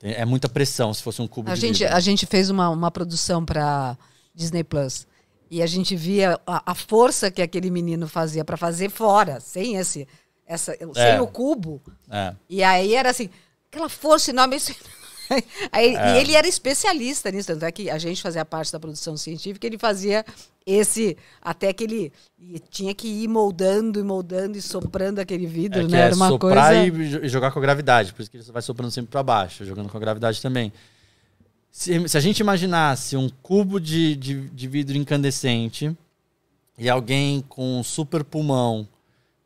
Speaker 4: É muita pressão se fosse um cubo a de gente, vidro. A
Speaker 2: gente fez uma, uma produção para Disney Plus e a gente via a, a força que aquele menino fazia para fazer fora, sem esse, essa, é. sem o cubo. É. E aí era assim, aquela força enorme. Aí, é. E ele era especialista nisso, tanto é que a gente fazia parte da produção científica, ele fazia esse. Até que ele tinha que ir moldando e moldando e soprando aquele vidro, é
Speaker 4: né? Era é uma soprar coisa. Soprar e jogar com a gravidade, por isso que ele vai soprando sempre para baixo, jogando com a gravidade também. Se, se a gente imaginasse um cubo de, de, de vidro incandescente e alguém com um super pulmão,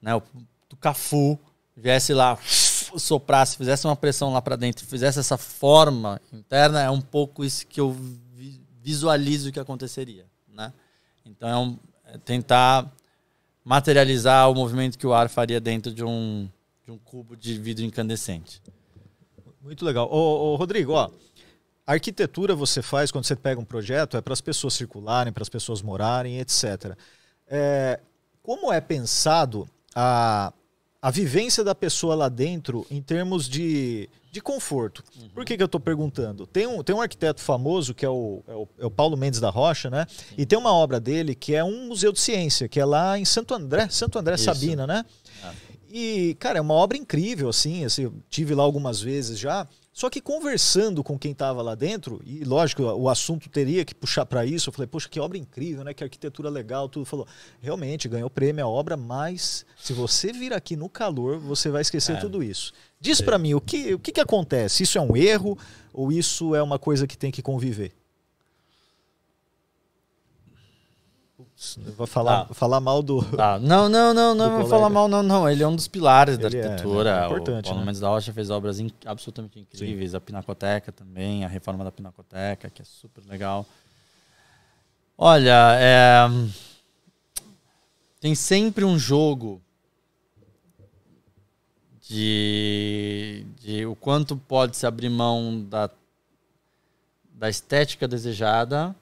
Speaker 4: né, o, do Cafu, viesse lá, soprasse, fizesse uma pressão lá para dentro fizesse essa forma interna, é um pouco isso que eu visualizo que aconteceria. Né? Então é, um, é tentar materializar o movimento que o ar faria dentro de um, de um cubo de vidro incandescente.
Speaker 1: Muito legal. Ô, ô Rodrigo, ó. A arquitetura você faz quando você pega um projeto é para as pessoas circularem, para as pessoas morarem, etc. É, como é pensado a, a vivência da pessoa lá dentro em termos de, de conforto? Uhum. Por que, que eu estou perguntando? Tem um, tem um arquiteto famoso que é o, é o, é o Paulo Mendes da Rocha, né? Sim. E tem uma obra dele que é um museu de ciência, que é lá em Santo André, Santo André Isso. Sabina, né? Ah. E, cara, é uma obra incrível, assim. assim eu tive lá algumas vezes já. Só que conversando com quem estava lá dentro, e lógico, o assunto teria que puxar para isso, eu falei, poxa, que obra incrível, né? Que arquitetura legal, tudo. Falou, realmente, ganhou prêmio é a obra, mas se você vir aqui no calor, você vai esquecer é. tudo isso. Diz é. para mim, o, que, o que, que acontece? Isso é um erro ou isso é uma coisa que tem que conviver? Vou falar, ah. falar mal do. Ah, não, não, não, não vou falar mal,
Speaker 4: não, não. Ele é um dos pilares Ele da é, né, arquitetura. É, importante, o Paulo né? Mendes da Rocha fez obras in, absolutamente incríveis. Sim. A Pinacoteca também, a reforma da Pinacoteca, que é super legal. Olha, é... tem sempre um jogo de, de o quanto pode se abrir mão da, da estética desejada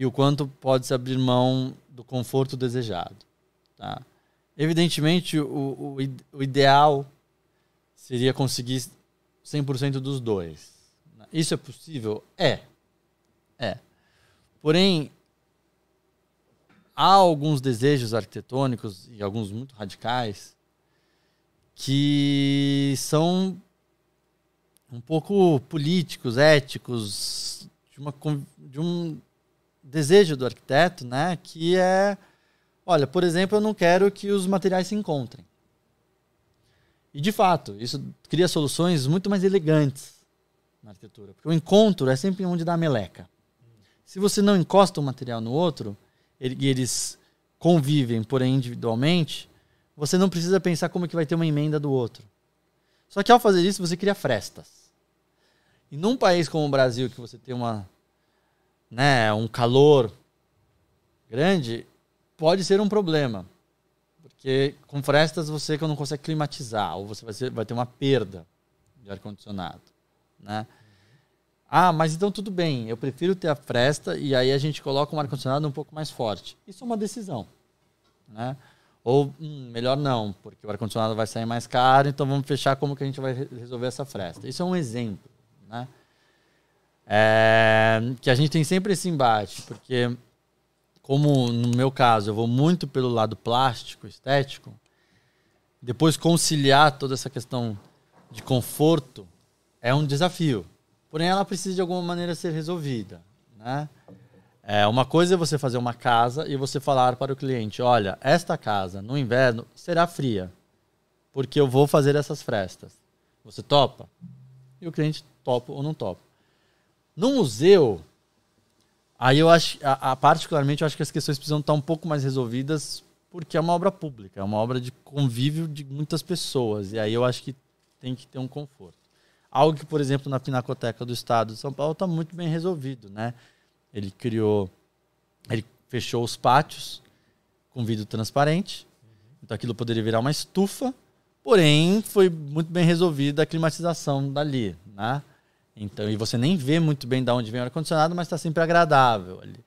Speaker 4: e o quanto pode-se abrir mão do conforto desejado. Tá? Evidentemente, o, o, o ideal seria conseguir 100% dos dois. Né? Isso é possível? É. É. Porém, há alguns desejos arquitetônicos, e alguns muito radicais, que são um pouco políticos, éticos, de, uma, de um desejo do arquiteto, né, que é, olha, por exemplo, eu não quero que os materiais se encontrem. E de fato, isso cria soluções muito mais elegantes na arquitetura, porque o encontro é sempre onde dá a meleca. Se você não encosta um material no outro, e eles convivem, porém individualmente, você não precisa pensar como é que vai ter uma emenda do outro. Só que ao fazer isso, você cria frestas. E num país como o Brasil, que você tem uma né, um calor grande, pode ser um problema. Porque com frestas você não consegue climatizar, ou você vai, vai ter uma perda de ar-condicionado. Né? Ah, mas então tudo bem, eu prefiro ter a fresta e aí a gente coloca um ar-condicionado um pouco mais forte. Isso é uma decisão. Né? Ou hum, melhor não, porque o ar-condicionado vai sair mais caro, então vamos fechar como que a gente vai resolver essa fresta. Isso é um exemplo. Né? É, que a gente tem sempre esse embate, porque, como no meu caso, eu vou muito pelo lado plástico, estético, depois conciliar toda essa questão de conforto é um desafio. Porém, ela precisa de alguma maneira ser resolvida. Né? É, uma coisa é você fazer uma casa e você falar para o cliente: olha, esta casa no inverno será fria, porque eu vou fazer essas frestas. Você topa? E o cliente topa ou não topa. No museu, aí eu acho, a, a, particularmente, eu acho que as questões precisam estar um pouco mais resolvidas, porque é uma obra pública, é uma obra de convívio de muitas pessoas, e aí eu acho que tem que ter um conforto. Algo que, por exemplo, na Pinacoteca do Estado de São Paulo está muito bem resolvido, né? Ele criou, ele fechou os pátios com vidro transparente, então aquilo poderia virar uma estufa, porém foi muito bem resolvida a climatização dali, né? Então, e você nem vê muito bem de onde vem o ar-condicionado, mas está sempre agradável ali.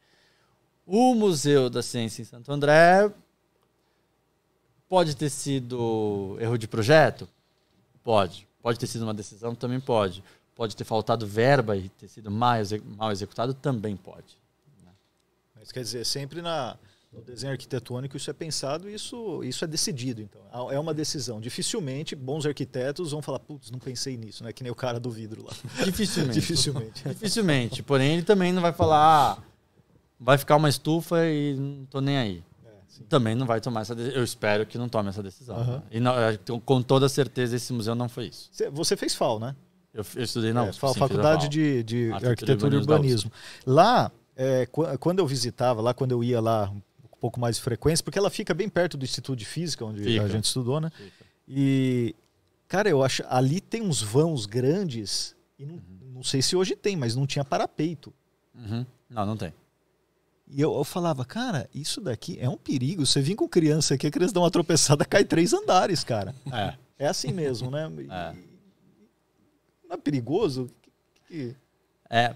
Speaker 4: O Museu da Ciência em Santo André pode ter sido erro de projeto? Pode. Pode ter sido uma decisão? Também pode. Pode ter faltado verba e ter sido mal executado? Também
Speaker 1: pode. Né? Mas quer dizer, sempre na, no desenho arquitetônico isso é pensado e isso, isso é decidido. Então, é, é uma decisão. Dificilmente bons arquitetos vão falar, putz, não pensei nisso, né? Que nem o cara do vidro lá. Dificilmente. Dificilmente.
Speaker 4: Dificilmente. Porém, ele também não vai falar, ah, vai ficar uma estufa e não tô nem aí. É, também não vai tomar essa decisão. Eu espero que não tome essa decisão. Uhum. Né? E não, é, com toda certeza esse museu não foi isso.
Speaker 1: Você fez FAO, né?
Speaker 4: Eu, eu estudei na é, FAO, Faculdade de,
Speaker 1: de Arquitetura, e Urbanismo. Lá, é, quando eu visitava lá, quando eu ia lá pouco mais de frequência, porque ela fica bem perto do Instituto de Física, onde fica. a gente estudou, né? Fica. E, cara, eu acho. Ali tem uns vãos grandes, e não, uhum. não sei se hoje tem, mas não tinha parapeito. Uhum. Não, não tem. E eu, eu, falava, cara, isso daqui é um perigo. Você vem com criança aqui, a criança dá uma tropeçada, cai três andares, cara. É, é assim mesmo, né? É. Não é perigoso? Que, É.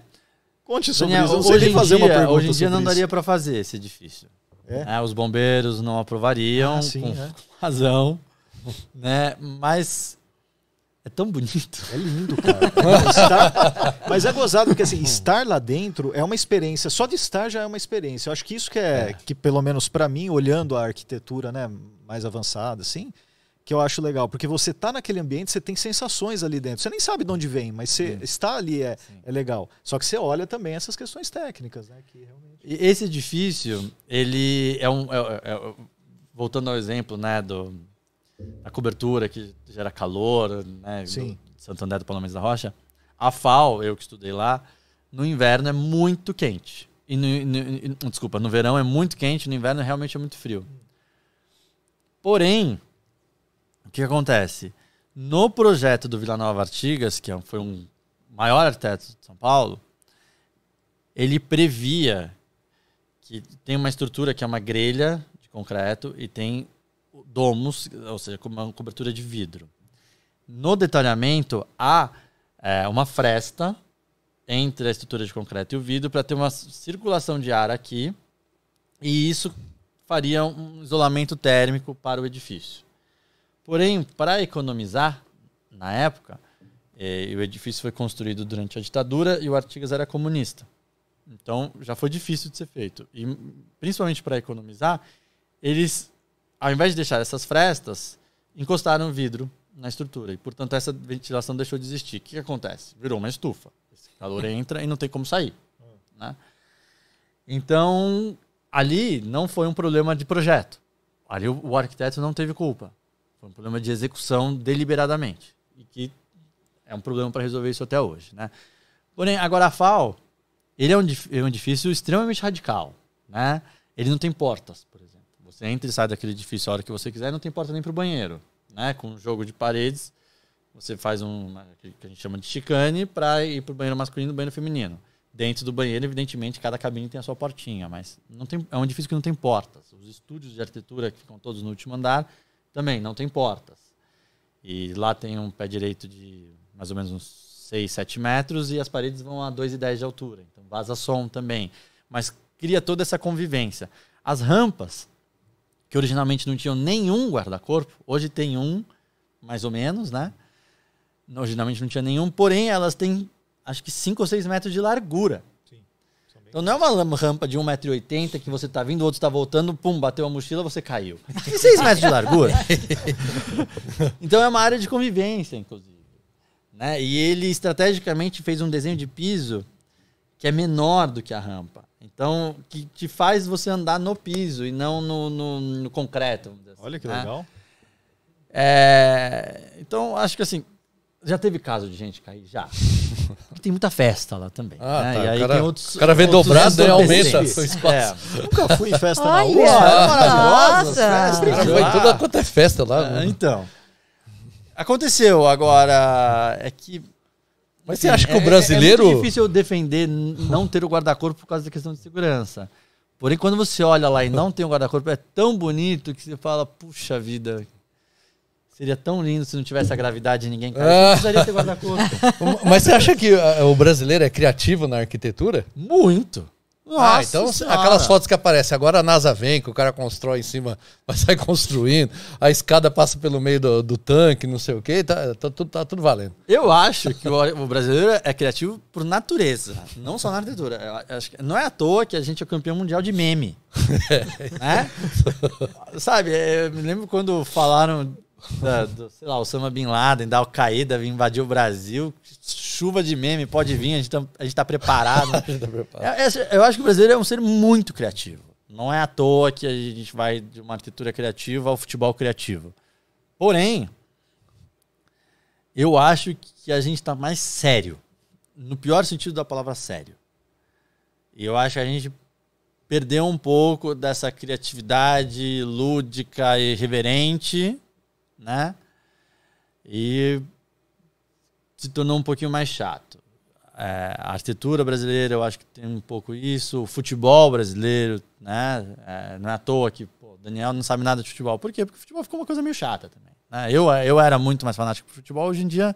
Speaker 1: Conte sobre Daniel, isso. Hoje em, dia, hoje em dia, não daria para
Speaker 4: fazer esse edifício. É? é? os bombeiros não aprovariam, ah, sim, com é.
Speaker 1: razão. né? Mas é tão bonito. É lindo, cara. Mas é gozado, porque assim, estar lá dentro é uma experiência. Só de estar já é uma experiência. Eu acho que isso que é, é. que pelo menos para mim, olhando a arquitetura né, mais avançada, assim, que eu acho legal, porque você tá naquele ambiente, você tem sensações ali dentro. Você nem sabe de onde vem, mas você Sim. está ali, é, é legal. Só que você olha também essas questões técnicas, né? Que
Speaker 4: realmente... Esse edifício, ele é um. É, é, é, voltando ao exemplo, né, do, da cobertura que gera calor, né? Sim. Do Santo André do Palmeiras da Rocha. A FAO, eu que estudei lá, no inverno é muito quente. E no, no, desculpa, no verão é muito quente, no inverno realmente é muito frio. Hum. Porém, o que acontece? No projeto do Vila Nova Artigas, que é foi um maior arquiteto de São Paulo, ele previa que tem uma estrutura que é uma grelha de concreto e tem domos, ou seja, uma cobertura de vidro. No detalhamento, há é, uma fresta entre a estrutura de concreto e o vidro para ter uma circulação de ar aqui, e isso faria um isolamento térmico para o edifício. Porém, para economizar, na época, eh, o edifício foi construído durante a ditadura e o Artigas era comunista. Então, já foi difícil de ser feito. E, principalmente para economizar, eles, ao invés de deixar essas frestas, encostaram vidro na estrutura. E, portanto, essa ventilação deixou de existir. O que, que acontece? Virou uma estufa. Esse calor entra e não tem como sair. Né? Então, ali não foi um problema de projeto. Ali o, o arquiteto não teve culpa. Foi um problema de execução deliberadamente. E que é um problema para resolver isso até hoje. Né? Porém, agora a FAO, ele é um, é um edifício extremamente radical. Né? Ele não tem portas, por exemplo. Você entra e sai daquele edifício a hora que você quiser e não tem porta nem para o banheiro. Né? Com um jogo de paredes, você faz um né, que a gente chama de chicane para ir para o banheiro masculino e banheiro feminino. Dentro do banheiro, evidentemente, cada cabine tem a sua portinha, mas não tem, é um edifício que não tem portas. Os estúdios de arquitetura que ficam todos no último andar também, não tem portas. E lá tem um pé direito de mais ou menos uns 6, 7 metros e as paredes vão a 2,10 de altura. Então vaza som também. Mas cria toda essa convivência. As rampas, que originalmente não tinham nenhum guarda-corpo, hoje tem um, mais ou menos, né? Originalmente não tinha nenhum, porém elas têm acho que 5 ou 6 metros de largura. Então não é uma rampa de 1,80m que você tá vindo, o outro tá voltando, pum, bateu a mochila, você caiu. Tem 6 metros de largura. então é uma área de convivência, inclusive. Né? E ele estrategicamente fez um desenho de piso que é menor do que a rampa. Então, que te faz você andar no piso e não no, no, no concreto. Assim, Olha que né? legal. É, então, acho que assim, já teve caso de gente cair? Já. tem muita festa lá também. Ah, né? tá. E aí cara, tem outros. O cara vem dobrado e aumenta o é. espaço. É. Nunca fui em festa na rua. É maravilhosa. foi toda quanto é festa lá. É, né? então. Aconteceu. Agora, é que. Mas você acha é, que o brasileiro. É, muito difícil eu defender não ter o guarda-corpo por causa da questão de segurança. Porém, quando você olha lá e não tem o guarda-corpo, é tão bonito que você fala, puxa vida, Seria tão lindo se não tivesse a gravidade de ninguém. Cara, ah. precisaria ter guarda-corpo. Mas você acha que
Speaker 3: ah, o brasileiro é criativo na arquitetura? Muito. Ah, Nossa ah, então senhora. aquelas fotos que aparecem. Agora a NASA vem, que o cara constrói em cima, mas sai construindo, a escada passa pelo meio do, do tanque, não sei o quê, tá, tá, tá, tá tudo valendo.
Speaker 4: Eu acho que o, o, brasileiro é criativo por natureza, não só na arquitetura. não é à toa que a gente é campeão mundial de meme. É. Né? Sabe, é, eu me lembro quando falaram da, do, sei lá, Osama Bin Laden, da Al-Qaeda invadir o Brasil. Chuva de meme, pode vir, a gente está a gente tá preparado. a gente tá preparado. É, eu, eu acho que o brasileiro é um ser muito criativo. Não é à toa que a gente vai de uma arquitetura criativa ao futebol criativo. Porém, eu acho que a gente está mais sério. No pior sentido da palavra sério. E eu acho que a gente perdeu um pouco dessa criatividade lúdica e reverente né? E se tornou um pouquinho mais chato. É, a arquitetura brasileira, eu acho que tem um pouco isso. O futebol brasileiro, né? É, não é à toa que o Daniel não sabe nada de futebol. Por quê? Porque o futebol ficou uma coisa meio chata também. Né? Eu, eu era muito mais fanático do futebol, hoje em dia,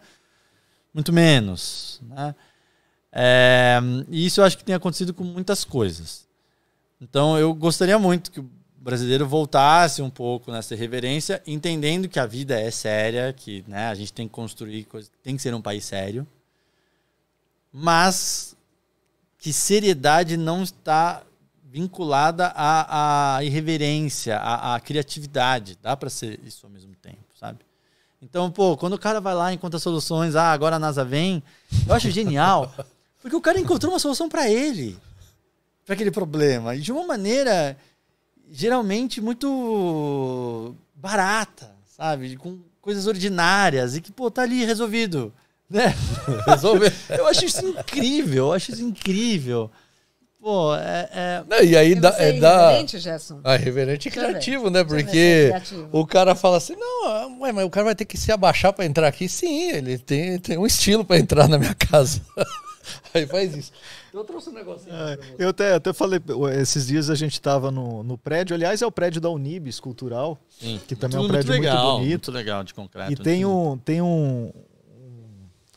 Speaker 4: muito menos. Né? É, e isso eu acho que tem acontecido com muitas coisas. Então eu gostaria muito que o brasileiro voltasse um pouco nessa reverência, entendendo que a vida é séria, que né, a gente tem que construir coisas, tem que ser um país sério, mas que seriedade não está vinculada à, à irreverência, à, à criatividade. Dá para ser isso ao mesmo tempo, sabe? Então, pô, quando o cara vai lá e encontra soluções, ah, agora a NASA vem, eu acho genial, porque o cara encontrou uma solução para ele, para aquele problema, e de uma maneira geralmente muito barata, sabe? Com coisas ordinárias e que, pô, tá ali resolvido. Né? Resolver. eu acho isso incrível, eu acho isso incrível. Pô,
Speaker 3: é. é... Não, e aí dá. É, é da... reverente, Gerson. Ah, reverente é e criativo, né? Porque é o cara fala assim: não, ah, ué, mas o cara vai ter que se abaixar para entrar aqui. Sim, ele tem, tem um estilo para entrar na minha
Speaker 1: casa. Aí faz isso. Eu trouxe um negocinho. É, eu até, até falei, esses dias a gente estava no, no prédio, aliás, é o prédio da Unibis Cultural, Sim. que também muito, é um prédio muito, legal, muito bonito. Muito legal de concreto. E tem, né? um, tem um,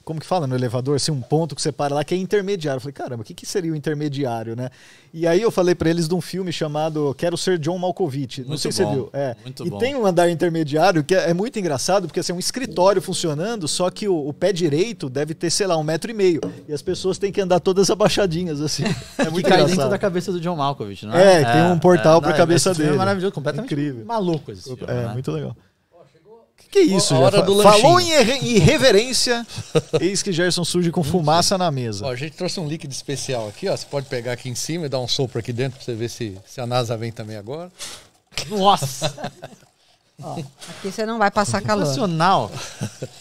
Speaker 1: como que fala no elevador, assim, um ponto que você para lá que é intermediário. Eu falei, caramba, o que, que seria o intermediário, né? E aí eu falei para eles de um filme chamado Quero Ser John Malkovich. Não sei bom. se você viu. É. Muito e bom. tem um andar intermediário que é, é, muito engraçado, porque assim, é um escritório funcionando, só que o, o, pé direito deve ter, sei lá, um metro e meio. E as pessoas têm que andar todas abaixadinhas, assim. É muito que cai dentro da
Speaker 4: cabeça do John Malkovich, não é? É, é tem um é, portal é, para a cabeça é dele. É maravilhoso, completamente Incrível. maluco esse filme,
Speaker 1: É, né? muito legal. Que isso, Boa, do Falou em irreverência,
Speaker 3: eis que Gerson surge com fumaça na mesa. Ó, a gente trouxe um líquido especial aqui, ó. Você pode pegar aqui em cima e dar um sopro aqui dentro pra você ver se, se a NASA vem também agora.
Speaker 2: Nossa!
Speaker 3: Ó,
Speaker 2: aqui você não vai passar calor. Nacional.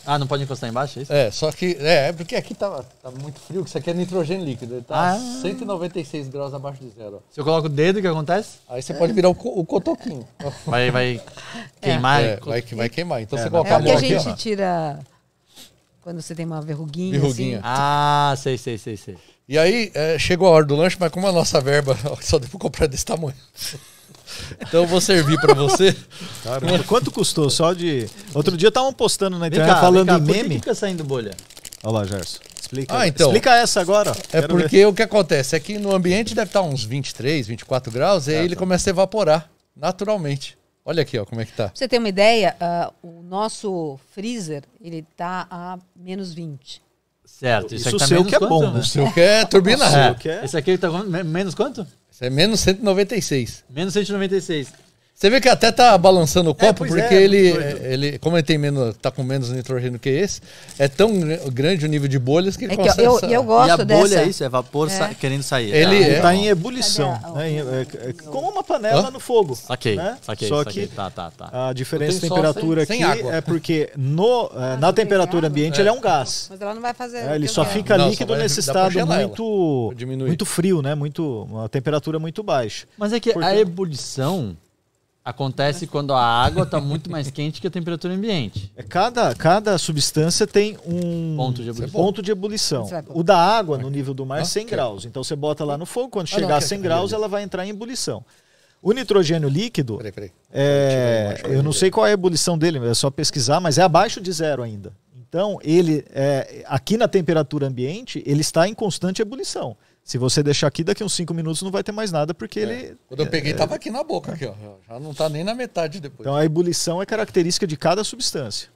Speaker 3: Ah, não pode encostar embaixo, é isso? É, só que. É, é, porque aqui tá, tá muito frio, que isso aqui é nitrogênio líquido. Ele tá ah. 196 graus abaixo de zero. Se eu coloco o dedo, o que acontece? Aí você pode virar o, o cotoquinho. Vai, vai é. queimar? É, vai, vai queimar. Então é, você coloca a mão É o que a gente
Speaker 2: tira quando você tem uma
Speaker 3: verruguinha. Verruguinha. Assim.
Speaker 4: Ah, sei, sei, sei, sei.
Speaker 3: E aí, é, chegou a hora do lanche, mas como a nossa
Speaker 1: verba só devo comprar desse tamanho. Então
Speaker 4: eu vou servir para você. Caramba, quanto
Speaker 1: custou só de. Outro dia estavam postando na internet cá, falando cá, meme. Por que fica tá saindo bolha? Olha lá, Gerson. Explica. Ah, então, Explica essa agora. É Quero porque ver. o que acontece é que no ambiente deve estar tá
Speaker 3: uns 23, 24 graus, e aí ele tá. começa a evaporar naturalmente. Olha aqui, ó, como é que tá. Pra
Speaker 2: você ter uma ideia, uh, o nosso freezer, ele tá a menos 20.
Speaker 4: Certo. Isso, isso aqui tá é o né? né? seu que é quanto, bom. Né? O seu que é turbina. Nossa, é. Que é...
Speaker 3: Esse aqui tá menos quanto? Isso é menos 196. Menos 196. Você vê que até tá balançando o é, copo, é, porque é, é ele, ele, como ele tem menos, tá com menos nitrogênio que esse, é tão grande o nível de bolhas que ele é que consegue eu, eu, eu gosto E a bolha dessa. é isso, é vapor sa é. querendo sair. Ele está em ebulição,
Speaker 1: a... Né? como uma panela Hã? no fogo. Saquei, né? saquei. Só saquei. que tá, tá, tá. a diferença de temperatura sem, aqui sem é porque no, eh, ah, na temperatura ambiente ele é um gás. Mas ela não vai fazer Ele só fica não, líquido só nesse estado muito, muito frio, né? Muito, uma temperatura muito baixa. Mas é que a ebulição
Speaker 4: Acontece quando a água está
Speaker 1: muito mais quente que a temperatura ambiente. É cada, cada substância tem um ponto de ebulição. Ponto de ebulição. O da água no nível do mar é 100 graus. Então você bota lá no fogo, quando ah, chegar a 100 graus, ela vai entrar em ebulição. O nitrogênio líquido, É, eu não sei qual é a ebulição dele, é só pesquisar, mas é abaixo de zero ainda. Então, ele é, aqui na temperatura ambiente, ele está em constante ebulição. Se você deixar aqui, daqui uns 5 minutos não vai ter mais nada, porque é. ele. Quando eu peguei, estava é, aqui na
Speaker 3: é. boca, aqui, ó. Já não está nem
Speaker 1: na metade depois. Então a ebulição é característica de cada substância.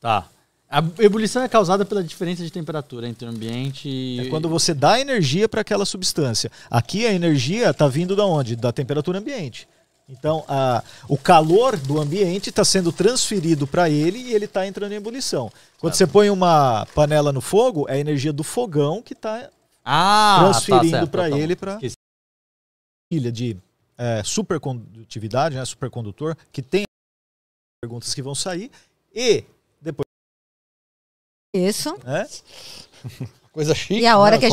Speaker 4: Tá. A ebulição é causada pela diferença de temperatura entre o ambiente e. É quando
Speaker 1: você dá energia para aquela substância. Aqui a energia está vindo da onde? Da temperatura ambiente. Então, a, o calor do ambiente está sendo transferido para ele e ele está entrando em ebulição. Quando você põe uma panela no fogo, é a energia do fogão que está ah, tá transferindo tá para ele para ilha de é, supercondutividade, né, supercondutor, que tem perguntas que vão sair e depois isso. É? Coisa chique. E a hora né? que a gente